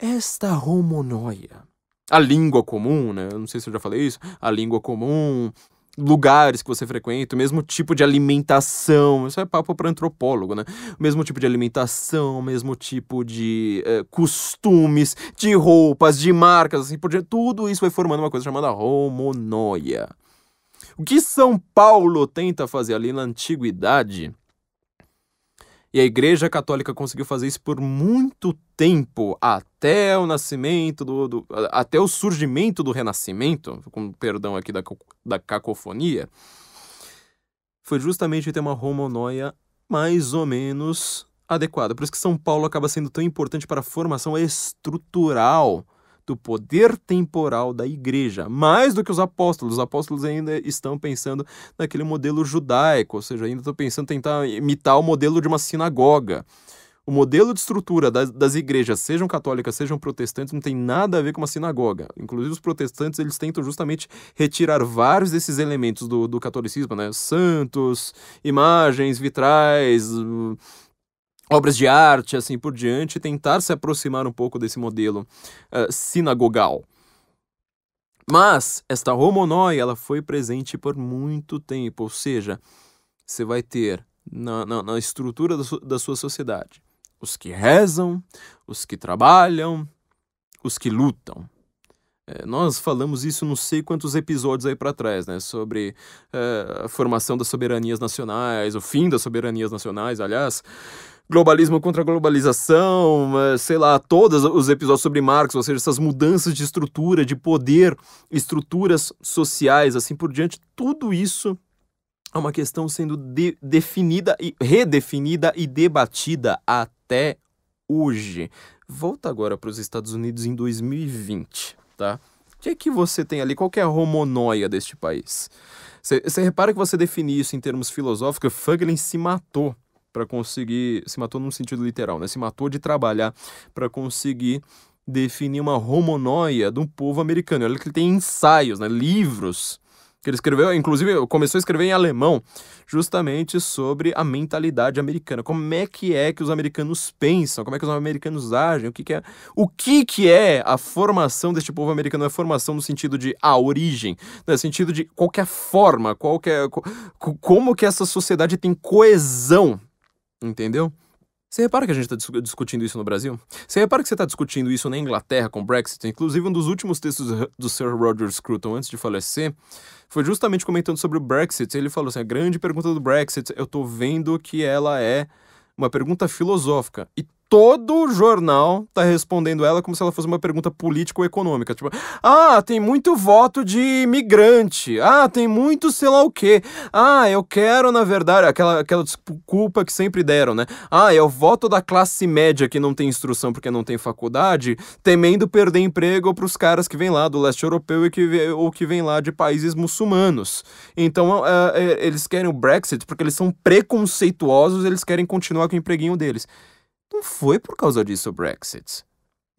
Esta homonoia. A língua comum, né? Eu não sei se eu já falei isso. A língua comum, lugares que você frequenta, o mesmo tipo de alimentação. Isso é papo para antropólogo, né? O mesmo tipo de alimentação, o mesmo tipo de é, costumes, de roupas, de marcas, assim por diante. Tudo isso vai formando uma coisa chamada homonoia. O que São Paulo tenta fazer ali na antiguidade e a Igreja Católica conseguiu fazer isso por muito tempo, até o nascimento do, do até o surgimento do Renascimento, com perdão aqui da, da cacofonia, foi justamente ter uma romonóia mais ou menos adequada. Por isso que São Paulo acaba sendo tão importante para a formação estrutural do poder temporal da igreja, mais do que os apóstolos. Os apóstolos ainda estão pensando naquele modelo judaico, ou seja, ainda estão pensando em tentar imitar o modelo de uma sinagoga. O modelo de estrutura das, das, igrejas, sejam católicas, sejam protestantes, não tem nada a ver com uma sinagoga. Inclusive, os protestantes eles tentam justamente retirar vários desses elementos do, do catolicismo, né? Santos, imagens, vitrais, obras de arte, assim por diante, tentar se aproximar um pouco desse modelo uh, sinagogal. Mas esta homonóia ela foi presente por muito tempo, ou seja, você vai ter na, na, na estrutura da, su, da sua sociedade os que rezam, os que trabalham, os que lutam é, nós falamos isso não sei quantos episódios aí para trás, né? Sobre eh, a formação das soberanias nacionais, o fim das soberanias nacionais, aliás globalismo contra a globalização, é, sei lá, todos os episódios sobre Marx, ou seja, essas mudanças de estrutura, de poder, estruturas sociais, assim por diante, tudo isso é uma questão sendo de, definida e redefinida e debatida até hoje. Volta agora para os Estados Unidos em 2020, tá? O que é que você tem ali? Qual é a homonoia deste país? Você repara que você definiu isso em termos filosóficos, Fögelin se matou para conseguir. Se matou num sentido literal, né? Se matou de trabalhar para conseguir definir uma homonoia de um povo americano. Olha que ele tem ensaios, né? livros que ele escreveu, inclusive começou a escrever em alemão, justamente sobre a mentalidade americana. Como é que é que os americanos pensam? Como é que os americanos agem? O que, que é? O que, que é a formação deste povo americano? Não é formação no sentido de a origem, no né? sentido de qualquer forma, qualquer como que essa sociedade tem coesão Entendeu? Você repara que a gente está discutindo isso no Brasil? Você repara que você está discutindo isso na Inglaterra com o Brexit? Inclusive, um dos últimos textos do Sir Roger Scruton antes de falecer foi justamente comentando sobre o Brexit. Ele falou assim: a grande pergunta do Brexit, eu estou vendo que ela é uma pergunta filosófica. E todo jornal tá respondendo ela como se ela fosse uma pergunta político-econômica. Tipo, ah, tem muito voto de imigrante. Ah, tem muito sei lá o quê. Ah, eu quero, na verdade, aquela, aquela desculpa que sempre deram, né? Ah, é o voto da classe média que não tem instrução porque não tem faculdade, temendo perder emprego pros caras que vêm lá do leste europeu e que, ou que vêm lá de países muçulmanos. Então, uh, eles querem o Brexit porque eles são preconceituosos, eles querem continuar com o empreguinho deles. Não foi por causa disso o Brexit.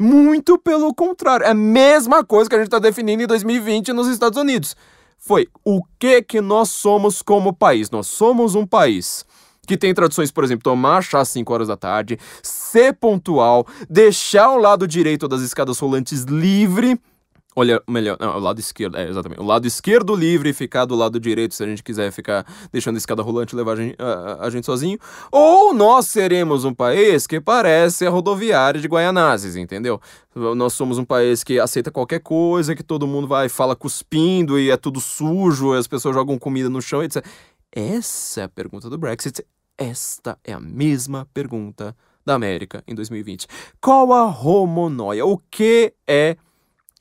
Muito pelo contrário. É a mesma coisa que a gente está definindo em 2020 nos Estados Unidos. Foi o que que nós somos como país. Nós somos um país que tem tradições, por exemplo, tomar chá às 5 horas da tarde, ser pontual, deixar o lado direito das escadas rolantes livre Olha, melhor, não, o lado esquerdo, é, exatamente. O lado esquerdo livre e ficar do lado direito se a gente quiser ficar deixando a escada rolante levar a gente, a, a gente sozinho. Ou nós seremos um país que parece a rodoviária de Guaianazes, entendeu? Nós somos um país que aceita qualquer coisa, que todo mundo vai fala cuspindo e é tudo sujo, as pessoas jogam comida no chão, etc. Essa é a pergunta do Brexit. Esta é a mesma pergunta da América em 2020. Qual a homonoia? O que é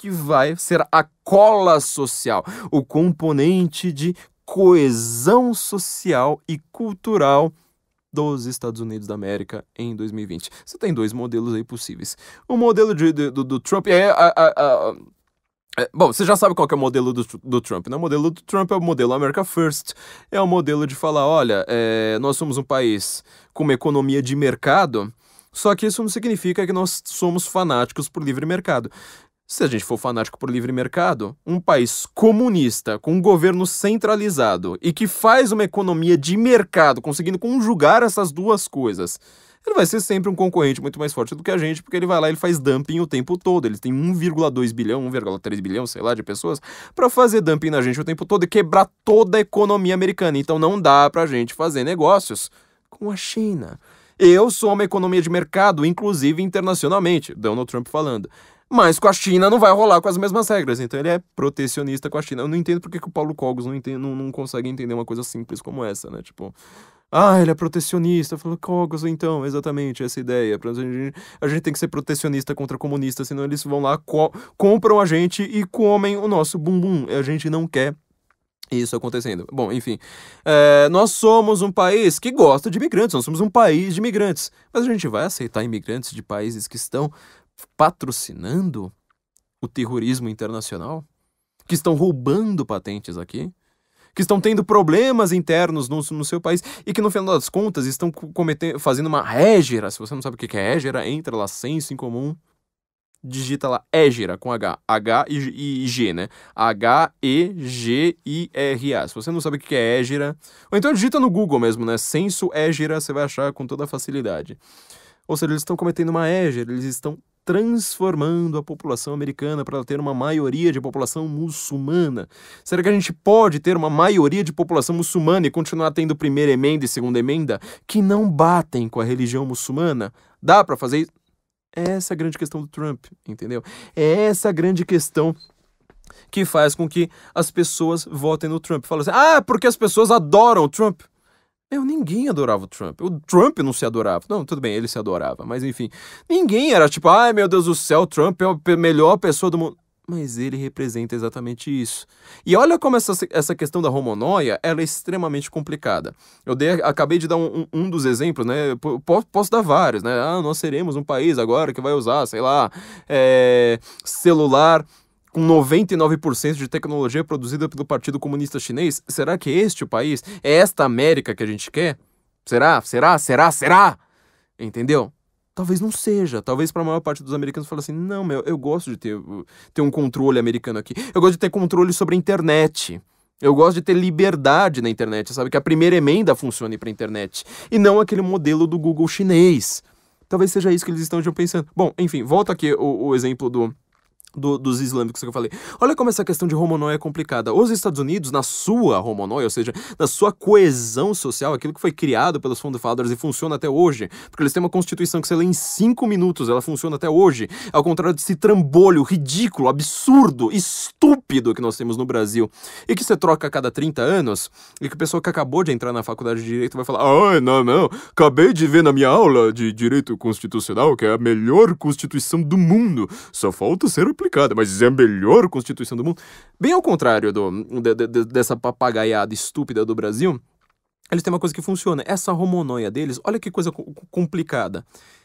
que vai ser a cola social, o componente de coesão social e cultural dos Estados Unidos da América em 2020. Você tem dois modelos aí possíveis. O modelo de, de, do, do, Trump é, a, a, a, é. Bom, você já sabe qual é o modelo do, do, Trump, né? O modelo do Trump é o modelo America First. É o modelo de falar: olha, é, nós somos um país com uma economia de mercado, só que isso não significa que nós somos fanáticos por livre mercado. Se a gente for fanático por livre mercado, um país comunista, com um governo centralizado e que faz uma economia de mercado, conseguindo conjugar essas duas coisas, ele vai ser sempre um concorrente muito mais forte do que a gente, porque ele vai lá e faz dumping o tempo todo. Ele tem 1,2 bilhão, 1,3 bilhão, sei lá, de pessoas para fazer dumping na gente o tempo todo e quebrar toda a economia americana. Então não dá pra gente fazer negócios com a China. Eu sou uma economia de mercado, inclusive internacionalmente, Donald Trump falando. Mas com a China não vai rolar com as mesmas regras. Então ele é protecionista com a China. Eu não entendo porque que o Paulo Cogos não, entende, não, não consegue entender uma coisa simples como essa, né? Tipo, ah, ele é protecionista. Eu falo, Cogos, então, exatamente essa ideia. A gente, a gente tem que ser protecionista contra comunista, senão eles vão lá, co compram a gente e comem o nosso bumbum. A gente não quer isso acontecendo. Bom, enfim. É, nós somos um país que gosta de imigrantes, nós somos um país de imigrantes. Mas a gente vai aceitar imigrantes de países que estão patrocinando o terrorismo internacional, que estão roubando patentes aqui, que estão tendo problemas internos no, no seu país e que, no final das contas, estão cometendo, fazendo uma égera. Se você não sabe o que é égera, entra lá, senso em comum, digita lá égera com H, H e, e G, né? H-E-G-I-R-A. Se você não sabe o que é égera, ou então digita no Google mesmo, né? Senso égera, você vai achar com toda facilidade. Ou seja, eles estão cometendo uma égera, eles estão transformando a população americana para ter uma maioria de população muçulmana? Será que a gente pode ter uma maioria de população muçulmana e continuar tendo primeira emenda e segunda emenda que não batem com a religião muçulmana? Dá para fazer isso? É essa é a grande questão do Trump, entendeu? É essa a grande questão que faz com que as pessoas votem no Trump. Fala assim: ah, porque as pessoas adoram o Trump. Meu, ninguém adorava o Trump. O Trump não se adorava. Não, tudo bem, ele se adorava. Mas enfim, ninguém era tipo, ai meu Deus do céu, Trump é a melhor pessoa do mundo. Mas ele representa exatamente isso. E olha como essa, essa questão da homonoia ela é extremamente complicada. Eu dei, acabei de dar um, um, um dos exemplos, né? Posso, posso, dar vários, né? Ah, nós seremos um país agora que vai usar, sei lá, é, celular com 99% de tecnologia produzida pelo Partido Comunista Chinês, será que é este o país? É esta América que a gente quer? Será? Será? Será? Será? Entendeu? Talvez não seja. Talvez para a maior parte dos americanos fale assim: não, meu, eu gosto de ter, ter um controle americano aqui. Eu gosto de ter controle sobre a internet. Eu gosto de ter liberdade na internet, sabe? Que a primeira emenda funcione para a internet. E não aquele modelo do Google chinês. Talvez seja isso que eles estão pensando. Bom, enfim, volta aqui o, o exemplo do, do, dos islâmicos que eu falei. Olha como essa questão de homonóia é complicada. Os Estados Unidos, na sua homonóia, ou seja, na sua coesão social, aquilo que foi criado pelos Founding Fathers e funciona até hoje, porque eles têm uma constituição que você lê em cinco minutos, ela funciona até hoje, ao contrário desse trambolho ridículo, absurdo, estúpido que nós temos no Brasil, e que você troca a cada 30 anos, e que a pessoa que acabou de entrar na faculdade de Direito vai falar, ah, não, não, acabei de ver na minha aula de Direito Constitucional que é a melhor constituição do mundo, só falta ser complicada, mas é a melhor Constituição do mundo. Bem ao contrário do, de, de, dessa papagaiada estúpida do Brasil, eles têm uma coisa que funciona. Essa romonóia deles, olha que coisa complicada.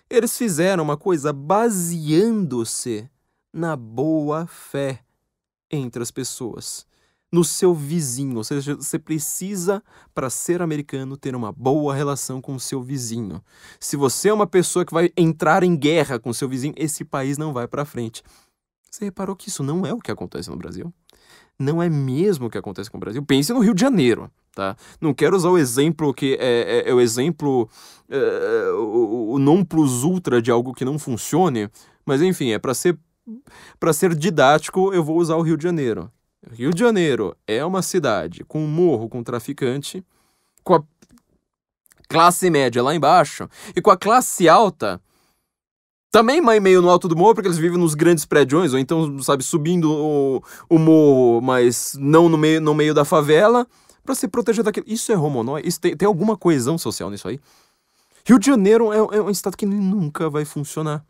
Eles fizeram uma coisa baseando-se na boa fé entre as pessoas, no seu vizinho. Ou seja, você precisa, para ser americano, ter uma boa relação com o seu vizinho. Se você é uma pessoa que vai entrar em guerra com seu vizinho, esse país não vai para frente. Você reparou que isso não é o que acontece no Brasil? Não é mesmo o que acontece com o Brasil? Pense no Rio de Janeiro, tá? Não quero usar o exemplo que é, é, é o exemplo, é, o, o non plus ultra de algo que não funcione, mas enfim, é para ser para ser didático, eu vou usar o Rio de Janeiro. Rio de Janeiro é uma cidade com um morro, com um traficante, com a classe média lá embaixo e com a classe alta também meio no alto do morro, porque eles vivem nos grandes prédios, ou então, sabe, subindo o, o morro, mas não no meio, no meio da favela, para se proteger daquilo. Isso é homonói? É? Isso tem, tem alguma coesão social nisso aí? Rio de Janeiro é, é um estado que nunca vai funcionar.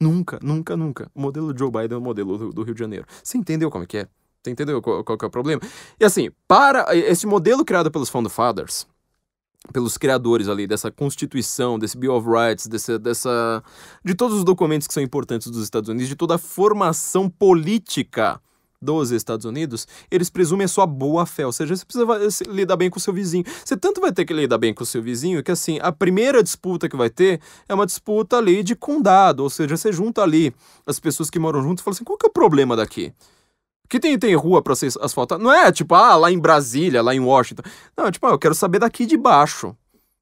Nunca, nunca, nunca. O modelo Joe Biden é o modelo do, do Rio de Janeiro. Você entendeu como é que é? Você entendeu qual, qual é o problema? E assim, para esse modelo criado pelos Found Fathers, pelos criadores ali dessa constituição, desse Bill of Rights, desse, dessa de todos os documentos que são importantes dos Estados Unidos, de toda a formação política dos Estados Unidos, eles presumem a sua boa fé, ou seja, você precisa lidar bem com o seu vizinho. Você tanto vai ter que lidar bem com o seu vizinho que, assim, a primeira disputa que vai ter é uma disputa ali de condado, ou seja, você junta ali as pessoas que moram junto e fala assim: qual que é o problema daqui? Que tem, tem rua pra vocês asfaltar. Não é tipo, ah, lá em Brasília, lá em Washington. Não, é tipo, ah, eu quero saber daqui de baixo.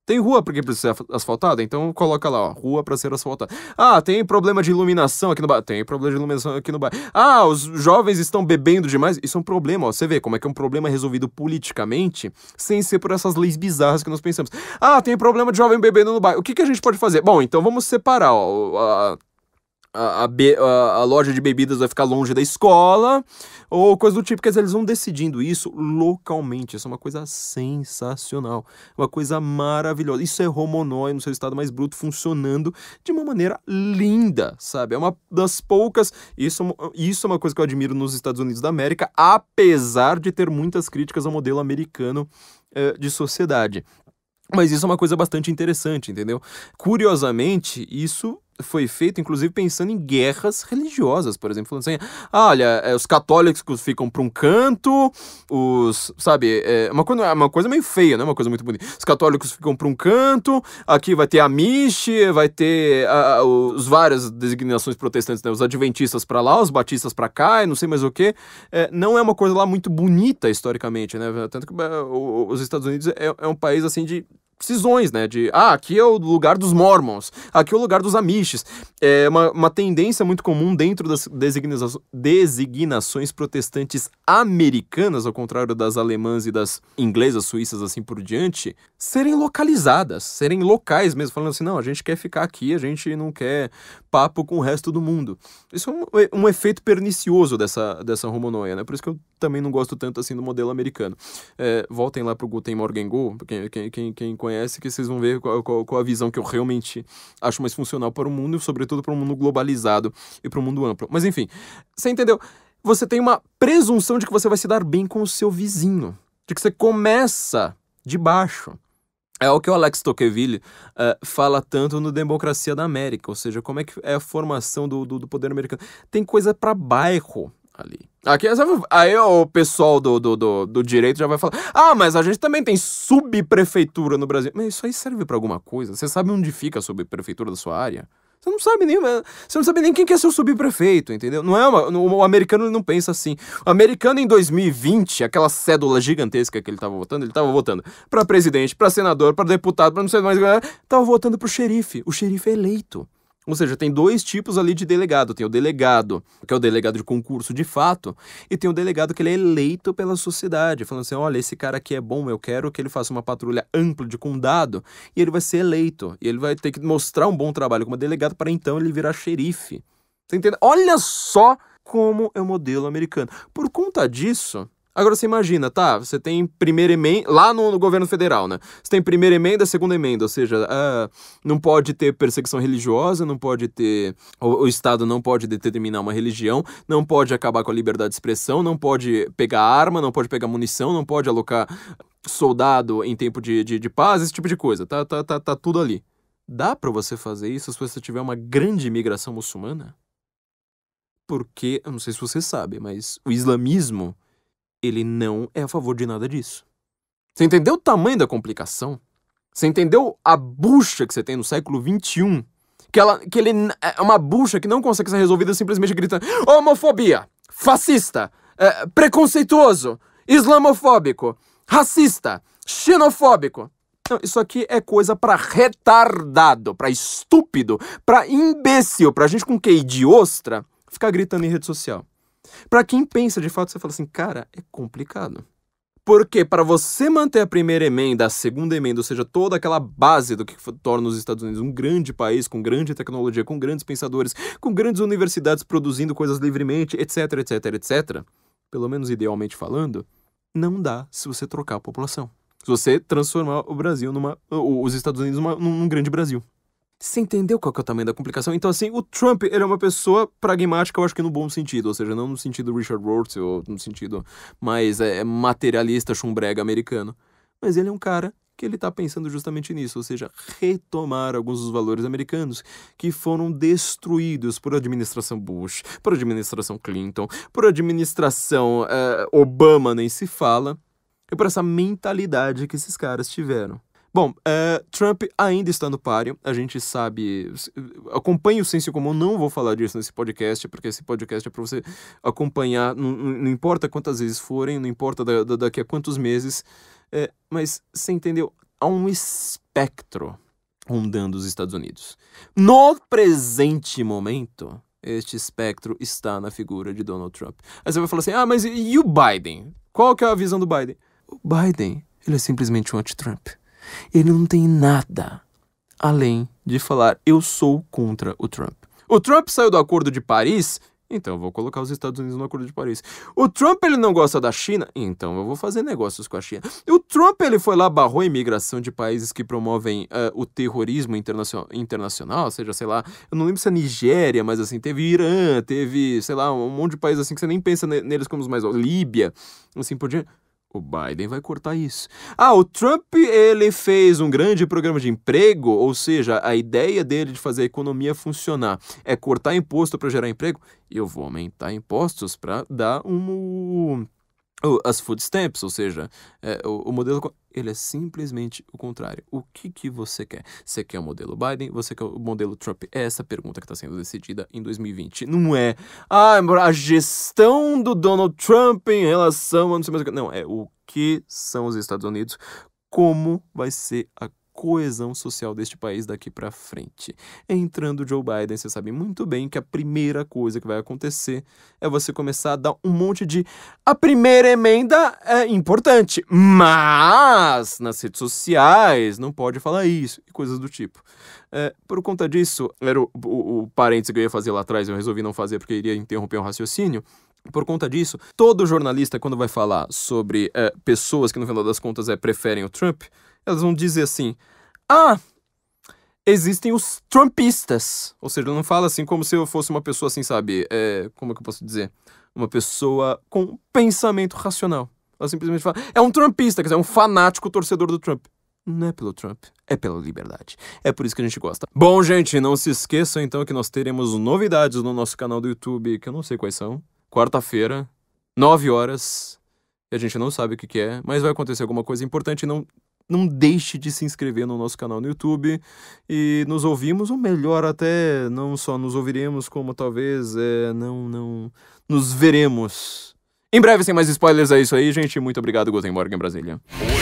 Tem rua porque precisa ser asfaltada? Então coloca lá, ó, rua para ser asfaltada. Ah, tem problema de iluminação aqui no bairro. Tem problema de iluminação aqui no bairro. Ah, os jovens estão bebendo demais. Isso é um problema, ó. Você vê como é que é um problema resolvido politicamente sem ser por essas leis bizarras que nós pensamos. Ah, tem problema de jovem bebendo no bairro. O que, que a gente pode fazer? Bom, então vamos separar, ó, a a, a, a, loja de bebidas vai ficar longe da escola, ou coisa do tipo. Quer dizer, eles vão decidindo isso localmente. Isso é uma coisa sensacional, uma coisa maravilhosa. Isso é Romonói no seu estado mais bruto funcionando de uma maneira linda, sabe? É uma das poucas. Isso, é isso é uma coisa que eu admiro nos Estados Unidos da América, apesar de ter muitas críticas ao modelo americano eh, de sociedade. Mas isso é uma coisa bastante interessante, entendeu? Curiosamente, isso foi feito, inclusive pensando em guerras religiosas, por exemplo, falando assim, ah, olha, é, os católicos ficam para um canto, os, sabe, é uma, coisa, uma coisa meio feia, né, uma coisa muito bonita, os católicos ficam para um canto, aqui vai ter a miche, vai ter a, os várias designações protestantes, né, os adventistas para lá, os batistas para cá, e não sei mais o que, é, não é uma coisa lá muito bonita historicamente, né, tanto que é, os Estados Unidos é, é um país, assim, de cisões, né? De, ah, aqui é o lugar dos Mormons, aqui é o lugar dos Amish. É uma, uma tendência muito comum dentro das designa designações protestantes americanas, ao contrário das alemãs e das inglesas, suíças, assim por diante, serem localizadas, serem locais mesmo, falando assim, não, a gente quer ficar aqui, a gente não quer papo com o resto do mundo. Isso é um, é um efeito pernicioso dessa, dessa homonoia, né? Por isso que eu também não gosto tanto assim do modelo americano. É, voltem lá pro Guten Morgen Go, quem, quem, quem conhece, que vocês vão ver qual, qual, qual, a visão que eu realmente acho mais funcional para o mundo, e sobretudo para o mundo globalizado e para o mundo amplo. Mas enfim, você entendeu? Você tem uma presunção de que você vai se dar bem com o seu vizinho, de que você começa de baixo. É o que o Alex Tocqueville uh, fala tanto no Democracia da América, ou seja, como é que é a formação do, do, do poder americano. Tem coisa para bairro ali. Aqui, aí o pessoal do, do, do, do, direito já vai falar: ah, mas a gente também tem subprefeitura no Brasil. Mas isso aí serve para alguma coisa? Você sabe onde fica a subprefeitura da sua área? Você não sabe nem, né? você não sabe nem quem quer é ser o subprefeito, entendeu? Não é uma, o americano não pensa assim. O americano em 2020, aquela cédula gigantesca que ele tava votando, ele tava votando para presidente, para senador, para deputado, para não sei mais, tava votando pro xerife. O xerife é eleito. Ou seja, tem dois tipos ali de delegado. Tem o delegado, que é o delegado de concurso de fato, e tem o delegado que ele é eleito pela sociedade, falando assim: olha, esse cara aqui é bom, eu quero que ele faça uma patrulha ampla de condado, e ele vai ser eleito. E ele vai ter que mostrar um bom trabalho como delegado para então ele virar xerife. Você entende? Olha só como é o modelo americano. Por conta disso, Agora você imagina, tá? Você tem primeira emenda. Lá no, no, governo federal, né? Você tem primeira emenda, segunda emenda, ou seja, uh, não pode ter perseguição religiosa, não pode ter. O, o, Estado não pode determinar uma religião, não pode acabar com a liberdade de expressão, não pode pegar arma, não pode pegar munição, não pode alocar soldado em tempo de, de, de paz, esse tipo de coisa. Tá, tá, tá, tá tudo ali. Dá para você fazer isso se você tiver uma grande imigração muçulmana? Porque, eu não sei se você sabe, mas o islamismo ele não é a favor de nada disso. Você entendeu o tamanho da complicação? Você entendeu a bucha que você tem no século XXI? Que, ela, que ele é uma bucha que não consegue ser resolvida simplesmente gritando homofobia, fascista, é, preconceituoso, islamofóbico, racista, xenofóbico. Não, isso aqui é coisa para retardado, para estúpido, para imbecil, para gente com QI de ostra ficar gritando em rede social. Para quem pensa de fato, você fala assim, cara, é complicado. Porque para você manter a primeira emenda, a segunda emenda, ou seja, toda aquela base do que torna os Estados Unidos um grande país, com grande tecnologia, com grandes pensadores, com grandes universidades produzindo coisas livremente, etc, etc, etc, pelo menos idealmente falando, não dá se você trocar a população. Se você transformar o Brasil numa. os Estados Unidos numa, num grande Brasil. Você entendeu qual que é o tamanho da complicação? Então, assim, o Trump, ele é uma pessoa pragmática, eu acho que no bom sentido, ou seja, não no sentido Richard Rorty, ou no sentido mais é, materialista, chumbrega americano. Mas ele é um cara que ele está pensando justamente nisso, ou seja, retomar alguns dos valores americanos que foram destruídos por administração Bush, por administração Clinton, por administração uh, Obama, nem se fala, e por essa mentalidade que esses caras tiveram. Bom, uh, Trump ainda está no páreo, a gente sabe. Acompanhe o senso comum, não vou falar disso nesse podcast, porque esse podcast é para você acompanhar, não, não, importa quantas vezes forem, não importa da, da, daqui a quantos meses, é, mas você entendeu? Há um espectro rondando os Estados Unidos. No presente momento, este espectro está na figura de Donald Trump. Aí você vai falar assim: ah, mas e, e o Biden? Qual que é a visão do Biden? O Biden, ele é simplesmente um anti-Trump. Ele não tem nada além de falar: eu sou contra o Trump. O Trump saiu do Acordo de Paris, então eu vou colocar os Estados Unidos no Acordo de Paris. O Trump ele não gosta da China, então eu vou fazer negócios com a China. O Trump ele foi lá barrou a imigração de países que promovem uh, o terrorismo internacional, internacional, seja, sei lá, eu não lembro se é Nigéria, mas assim teve Irã, teve sei lá um monte de países assim que você nem pensa neles como os mais ó, Líbia, assim por diante. O Biden vai cortar isso. Ah, o Trump, ele fez um grande programa de emprego, ou seja, a ideia dele de fazer a economia funcionar é cortar imposto para gerar emprego. Eu vou aumentar impostos para dar um as food stamps, ou seja, é, o, o, modelo ele é simplesmente o contrário. O que, que você quer? Você quer o modelo Biden? Você quer o modelo Trump? É essa pergunta que está sendo decidida em 2020. Não é ah, a gestão do Donald Trump em relação a não sei mais o que. Não, é o que são os Estados Unidos, como vai ser a coesão social deste país daqui para frente. Entrando Joe Biden, você sabe muito bem que a primeira coisa que vai acontecer é você começar a dar um monte de. A primeira emenda é importante, mas nas redes sociais não pode falar isso e coisas do tipo. É, por conta disso, era o, o, o parênteses que eu ia fazer lá atrás, eu resolvi não fazer porque iria interromper um raciocínio. Por conta disso, todo jornalista, quando vai falar sobre é, pessoas que no final das contas é, preferem o Trump, elas vão dizer assim: ah, existem os trumpistas. Ou seja, não fala assim como se eu fosse uma pessoa assim, sabe? É, como é que eu posso dizer? Uma pessoa com pensamento racional. Ela simplesmente fala: é um trumpista, quer dizer, é um fanático torcedor do Trump não é pelo Trump, é pela liberdade. É por isso que a gente gosta. Bom, gente, não se esqueçam então que nós teremos novidades no nosso canal do YouTube, que eu não sei quais são. Quarta-feira, 9 horas. E a gente não sabe o que, que é, mas vai acontecer alguma coisa importante. Não não deixe de se inscrever no nosso canal no YouTube e nos ouvimos, ou melhor, até não só nos ouviremos, como talvez é, não, não nos veremos. Em breve, sem mais spoilers, é isso aí, gente. Muito obrigado, Gotemborg em Brasília.